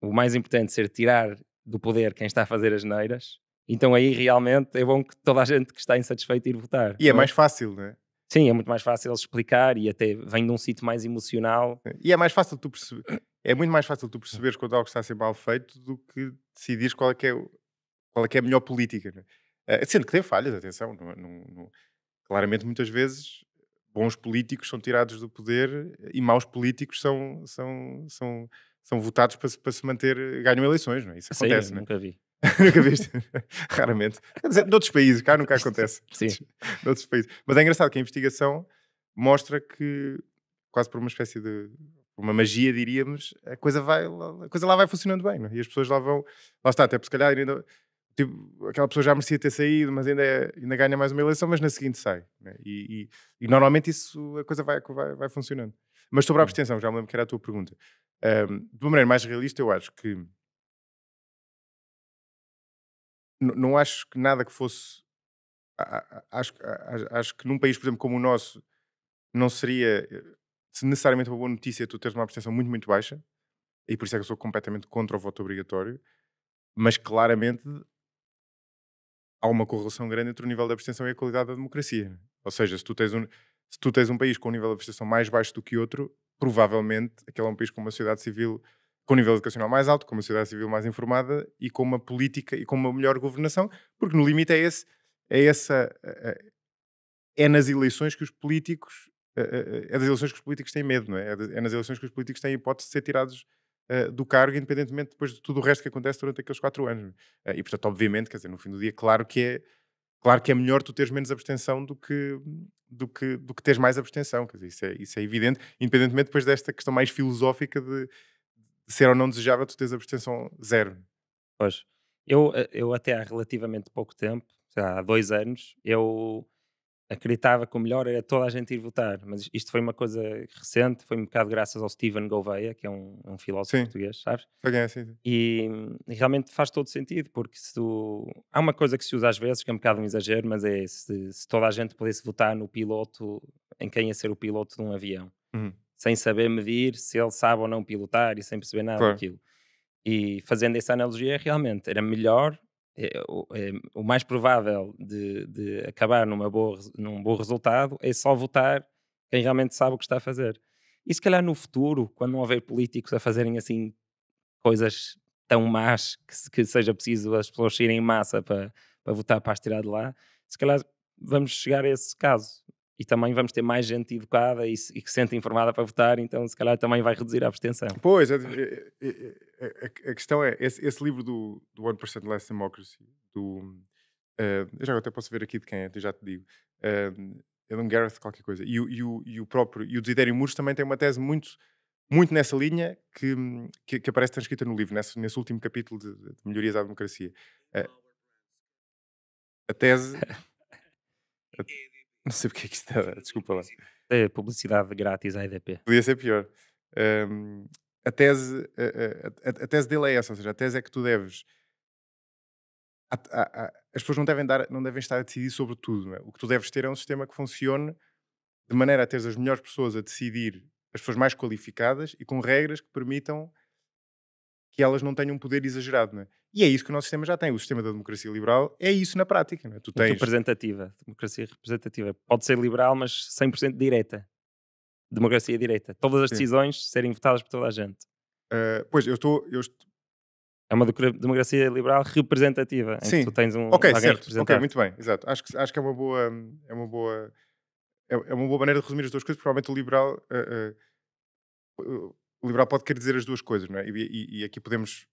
o mais importante ser tirar do poder quem está a fazer as neiras, então aí realmente é bom que toda a gente que está insatisfeita ir votar. E é, é? mais fácil, não é? Sim, é muito mais fácil explicar e até vem de um sítio mais emocional. É, e é mais fácil tu perceber, é muito mais fácil tu perceberes quando algo está a ser mal feito do que decidires qual é que é, qual é, que é a melhor política. Né? Sendo que tem falhas, atenção, é, claramente muitas vezes bons políticos são tirados do poder e maus políticos são, são, são, são votados para, para se manter, ganham eleições, não é? Isso Sei, acontece, não é? Nunca vi. nunca viste? Raramente. Quer dizer, noutros países, cá nunca acontece. Sim. Noutros países. Mas é engraçado que a investigação mostra que, quase por uma espécie de uma magia, diríamos, a coisa, vai, a coisa lá vai funcionando bem, não é? E as pessoas lá vão, lá está, até por se calhar ainda tipo, aquela pessoa já merecia ter saído, mas ainda, é, ainda ganha mais uma eleição, mas na seguinte sai. Né? E, e, e, normalmente isso, a coisa vai, vai, vai funcionando. Mas sobre a abstenção, já me lembro que era a tua pergunta. Um, de uma maneira mais realista, eu acho que. Não acho que nada que fosse. Acho, acho que num país, por exemplo, como o nosso, não seria eh, necessariamente uma boa notícia tu teres uma abstenção muito, muito baixa. E por isso é que eu sou completamente contra o voto obrigatório. Mas claramente há uma correlação grande entre o nível de abstenção e a qualidade da democracia. Ou seja, se tu tens um, se tu tens um país com um nível de abstenção mais baixo do que outro, provavelmente aquele é um país com uma sociedade civil com um nível educacional mais alto, com uma sociedade civil mais informada e com uma política e com uma melhor governação, porque no limite é esse, é essa, é, é, é nas eleições que os políticos, é das é, eleições que os políticos têm medo, não é? É nas eleições que os políticos têm hipótese de ser tirados eh, do cargo, independentemente depois de tudo o resto que acontece durante aqueles quatro anos. Uh, e portanto, obviamente, quer dizer, no fim do dia, claro que é, claro que é melhor tu teres menos abstenção do que, do que, do que teres mais abstenção, quer dizer, isso é, isso é evidente, independentemente depois desta questão mais filosófica de, de ser ou não desejável tu teres abstenção zero. Pois, eu, eh, eu até há relativamente pouco tempo, há dois anos, eu acreditava que o melhor era toda a gente ir votar, mas isto foi uma coisa recente, foi um bocado graças ao Stephen Gouveia, que é um, um filósofo sim. português, sabes? É, sim, sim. E, e, realmente faz todo sentido, porque se tu... há uma coisa que se usa às vezes, que é um bocado um exagero, mas é se, se toda a gente pudesse votar no piloto, em quem ia ser o piloto de um avião, uhum. sem saber medir se ele sabe ou não pilotar e sem perceber nada claro. daquilo. E fazendo essa analogia, realmente era melhor é, é, o, é, o, mais provável de, de acabar numa boa, num bom resultado é só votar quem realmente sabe o que está a fazer. E se calhar no futuro, quando não houver políticos a fazerem assim coisas tão más que, que seja preciso as pessoas irem em massa para, para votar para as tirar de lá, se calhar vamos chegar a esse caso e também vamos ter mais gente educada e, e que se sente informada para votar, então se calhar também vai reduzir a abstenção. Pois, a, é, a, é, é, a questão é, esse, esse, livro do, do 1% Less Democracy, do, uh, eu já até posso ver aqui de quem é, já te digo, uh, ah, é de um Gareth qualquer coisa, e, e, e, o próprio, e o Desidério Muros também tem uma tese muito, muito nessa linha que, que, que aparece transcrita no livro, nesse, nesse último capítulo de, de Melhorias à Democracia. Uh, a tese... A, não sei porque é que isto era, é, desculpa lá. É, publicidade grátis à IDP. Podia ser pior. Um, a, tese, a, a, a, tese dele é essa, ou seja, a tese é que tu deves. A, as pessoas não devem, dar, não devem estar a decidir sobre tudo. É? O que tu deves ter é um sistema que funcione de maneira a ter as melhores pessoas a decidir, as pessoas mais qualificadas e com regras que permitam que elas não tenham um poder exagerado. É? E é isso que o nosso sistema já tem. O sistema da democracia liberal é isso na prática. É? Tu tens... Representativa. Democracia representativa. Pode ser liberal, mas 100% direta. Democracia direta. Todas as Sim. decisões serem votadas por toda a gente. Uh, pois, eu estou... Eu estou... É uma democracia liberal representativa. Sim. tu tens um, certo. Ok, muito bem. Exato. Acho que, acho que é uma boa... É uma boa... É, é uma boa maneira de resumir as duas coisas. Provavelmente o liberal... Uh, uh, liberal pode querer dizer as duas coisas, não é? E, e, e aqui podemos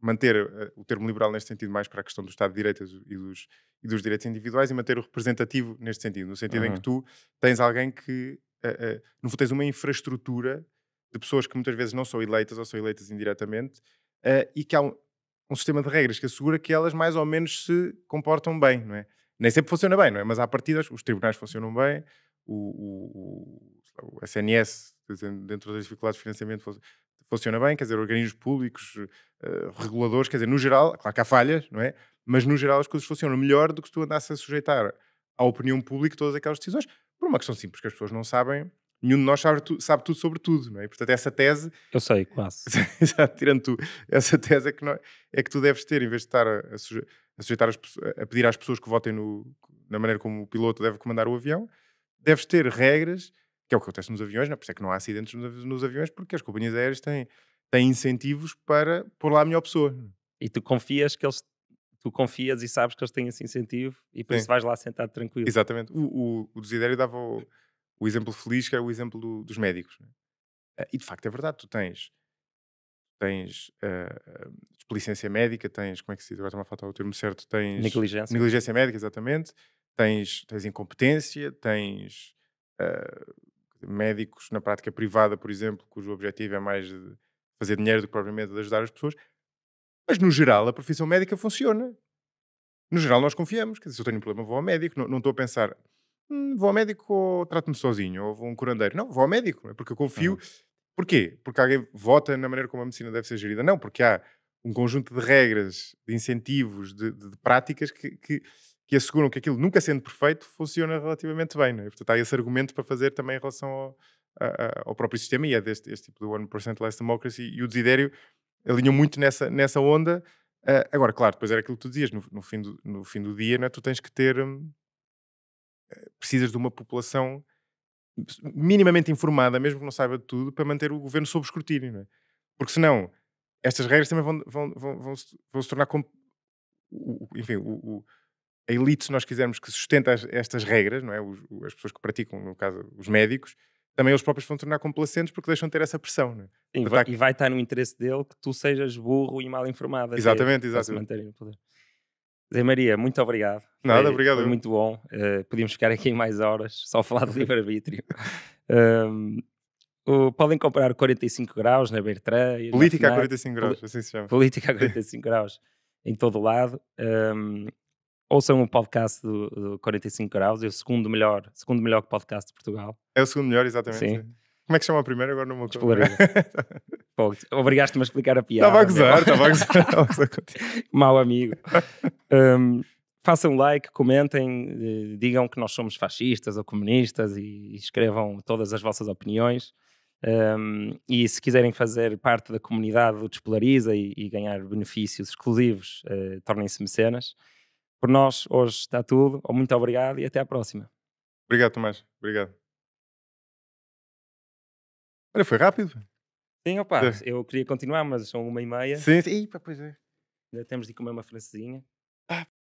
manter eh, o termo liberal neste sentido mais para a questão do Estado de Direito e dos, e dos direitos individuais e manter o representativo neste sentido, no sentido uhum. em que uhum. tu tens alguém que, uh, uh, no fundo, tens uma infraestrutura de pessoas que muitas vezes não são eleitas ou são eleitas indiretamente e que há um, um, sistema de regras que assegura que elas mais ou menos se comportam bem, não é? Nem sempre funciona bem, não é? Mas há partidas, os tribunais funcionam bem, o, o, o o SNS, dentro das dificuldades de financiamento, funciona bem, quer dizer, organismos públicos, eh, reguladores, quer dizer, no geral, claro que há falhas, não é? Mas no geral as coisas funcionam melhor do que se tu andasses a sujeitar à opinião pública todas aquelas decisões, por uma questão simples, que as pessoas não sabem, nenhum de nós sabe, tu, sabe tudo sobre tudo, não é? portanto, essa tese. Eu sei, quase. Exato, tirando tu, essa tese é que, não, é que tu deves ter, em vez de estar a, suje, a sujeitar as, a pedir às pessoas que votem no, na maneira como o piloto deve comandar o avião, deves ter regras que é o que acontece nos aviões, né? por isso é que não há acidentes nos aviões, porque as companhias aéreas têm, têm incentivos para pôr lá a melhor pessoa. E tu confias que eles tu confias e sabes que eles têm esse incentivo e por Sim. isso vais lá sentado tranquilo. Exatamente. O, o, o Desidério dava o, o, exemplo feliz, que era o exemplo do, dos médicos. É? E de facto é verdade, tu tens tens uh, ah, desplicência médica, tens, como é que se diz, agora está-me a faltar o termo certo, tens... Negligência. Negligência médica, exatamente. Tens, tens incompetência, tens... Uh, médicos na prática privada, por exemplo, cujo objetivo é mais fazer dinheiro do que propriamente de ajudar as pessoas. Mas, no geral, a profissão médica funciona. No geral, nós confiamos. Quer dizer, se eu tenho um problema, vou ao médico. Não, não estou a pensar, hm, vou ao médico ou trato-me sozinho, ou vou a um curandeiro. Não, vou ao médico, é porque eu confio. Porquê? Porque alguém vota na maneira como a medicina deve ser gerida. Não, porque há um conjunto de regras, de incentivos, de, de, de práticas que, que que asseguram que aquilo nunca sendo perfeito funciona relativamente bem. É? portanto, há esse argumento para fazer também em relação ao, a, ao próprio sistema e é deste tipo do 1% Less Democracy e o desidério alinham muito nessa, nessa onda. Uh, agora, claro, depois era aquilo que tu dizias, no, no fim, do, no fim do dia, é tu tens que ter. Hum, eh, precisas de uma população minimamente informada, mesmo que não saiba de tudo, para manter o governo sob escrutínio. É? Porque senão, estas regras também vão, vão, vão, vão, se, vão se tornar. Enfim, o, o, a elite, se nós quisermos, que sustenta as, estas regras, não é? Os, as pessoas que praticam, no caso, os médicos, também eles próprios vão tornar complacentes porque deixam de ter essa pressão. É? E, vai, e, vai, estar no interesse dele que tu sejas burro e mal informado. Exatamente, dizer, exatamente. Para se no poder. Zé Maria, muito obrigado. Nada, foi, obrigado. Foi muito bom. Uh, podíamos ficar aqui mais horas só a falar de livre-arbítrio. um, podem comprar 45 graus na Bertrand. Política a 45 graus, assim se chama. Política a 45 graus em todo o lado. Um, ouçam o podcast do, do 45 Graus, é o segundo melhor, segundo melhor podcast de Portugal. É o segundo melhor, exatamente. Sim. Como é que chama a primeira? Agora não me acordo. Obrigaste-me a explicar a piada. Estava a gozar, estava a gozar. Mau amigo. Um, façam like, comentem, eh, digam que nós somos fascistas ou comunistas e, escrevam todas as vossas opiniões. Um, e se quiserem fazer parte da comunidade do Despolariza e, e ganhar benefícios exclusivos, uh, tornem-se mecenas. Por nós, hoje está tudo. Muito obrigado e até à próxima. Obrigado, Tomás. Obrigado. Olha, foi rápido. Sim, opa, é. eu queria continuar, mas são uma e meia. Sim, sim. para pois é. Ainda temos de comer uma francesinha. Ah,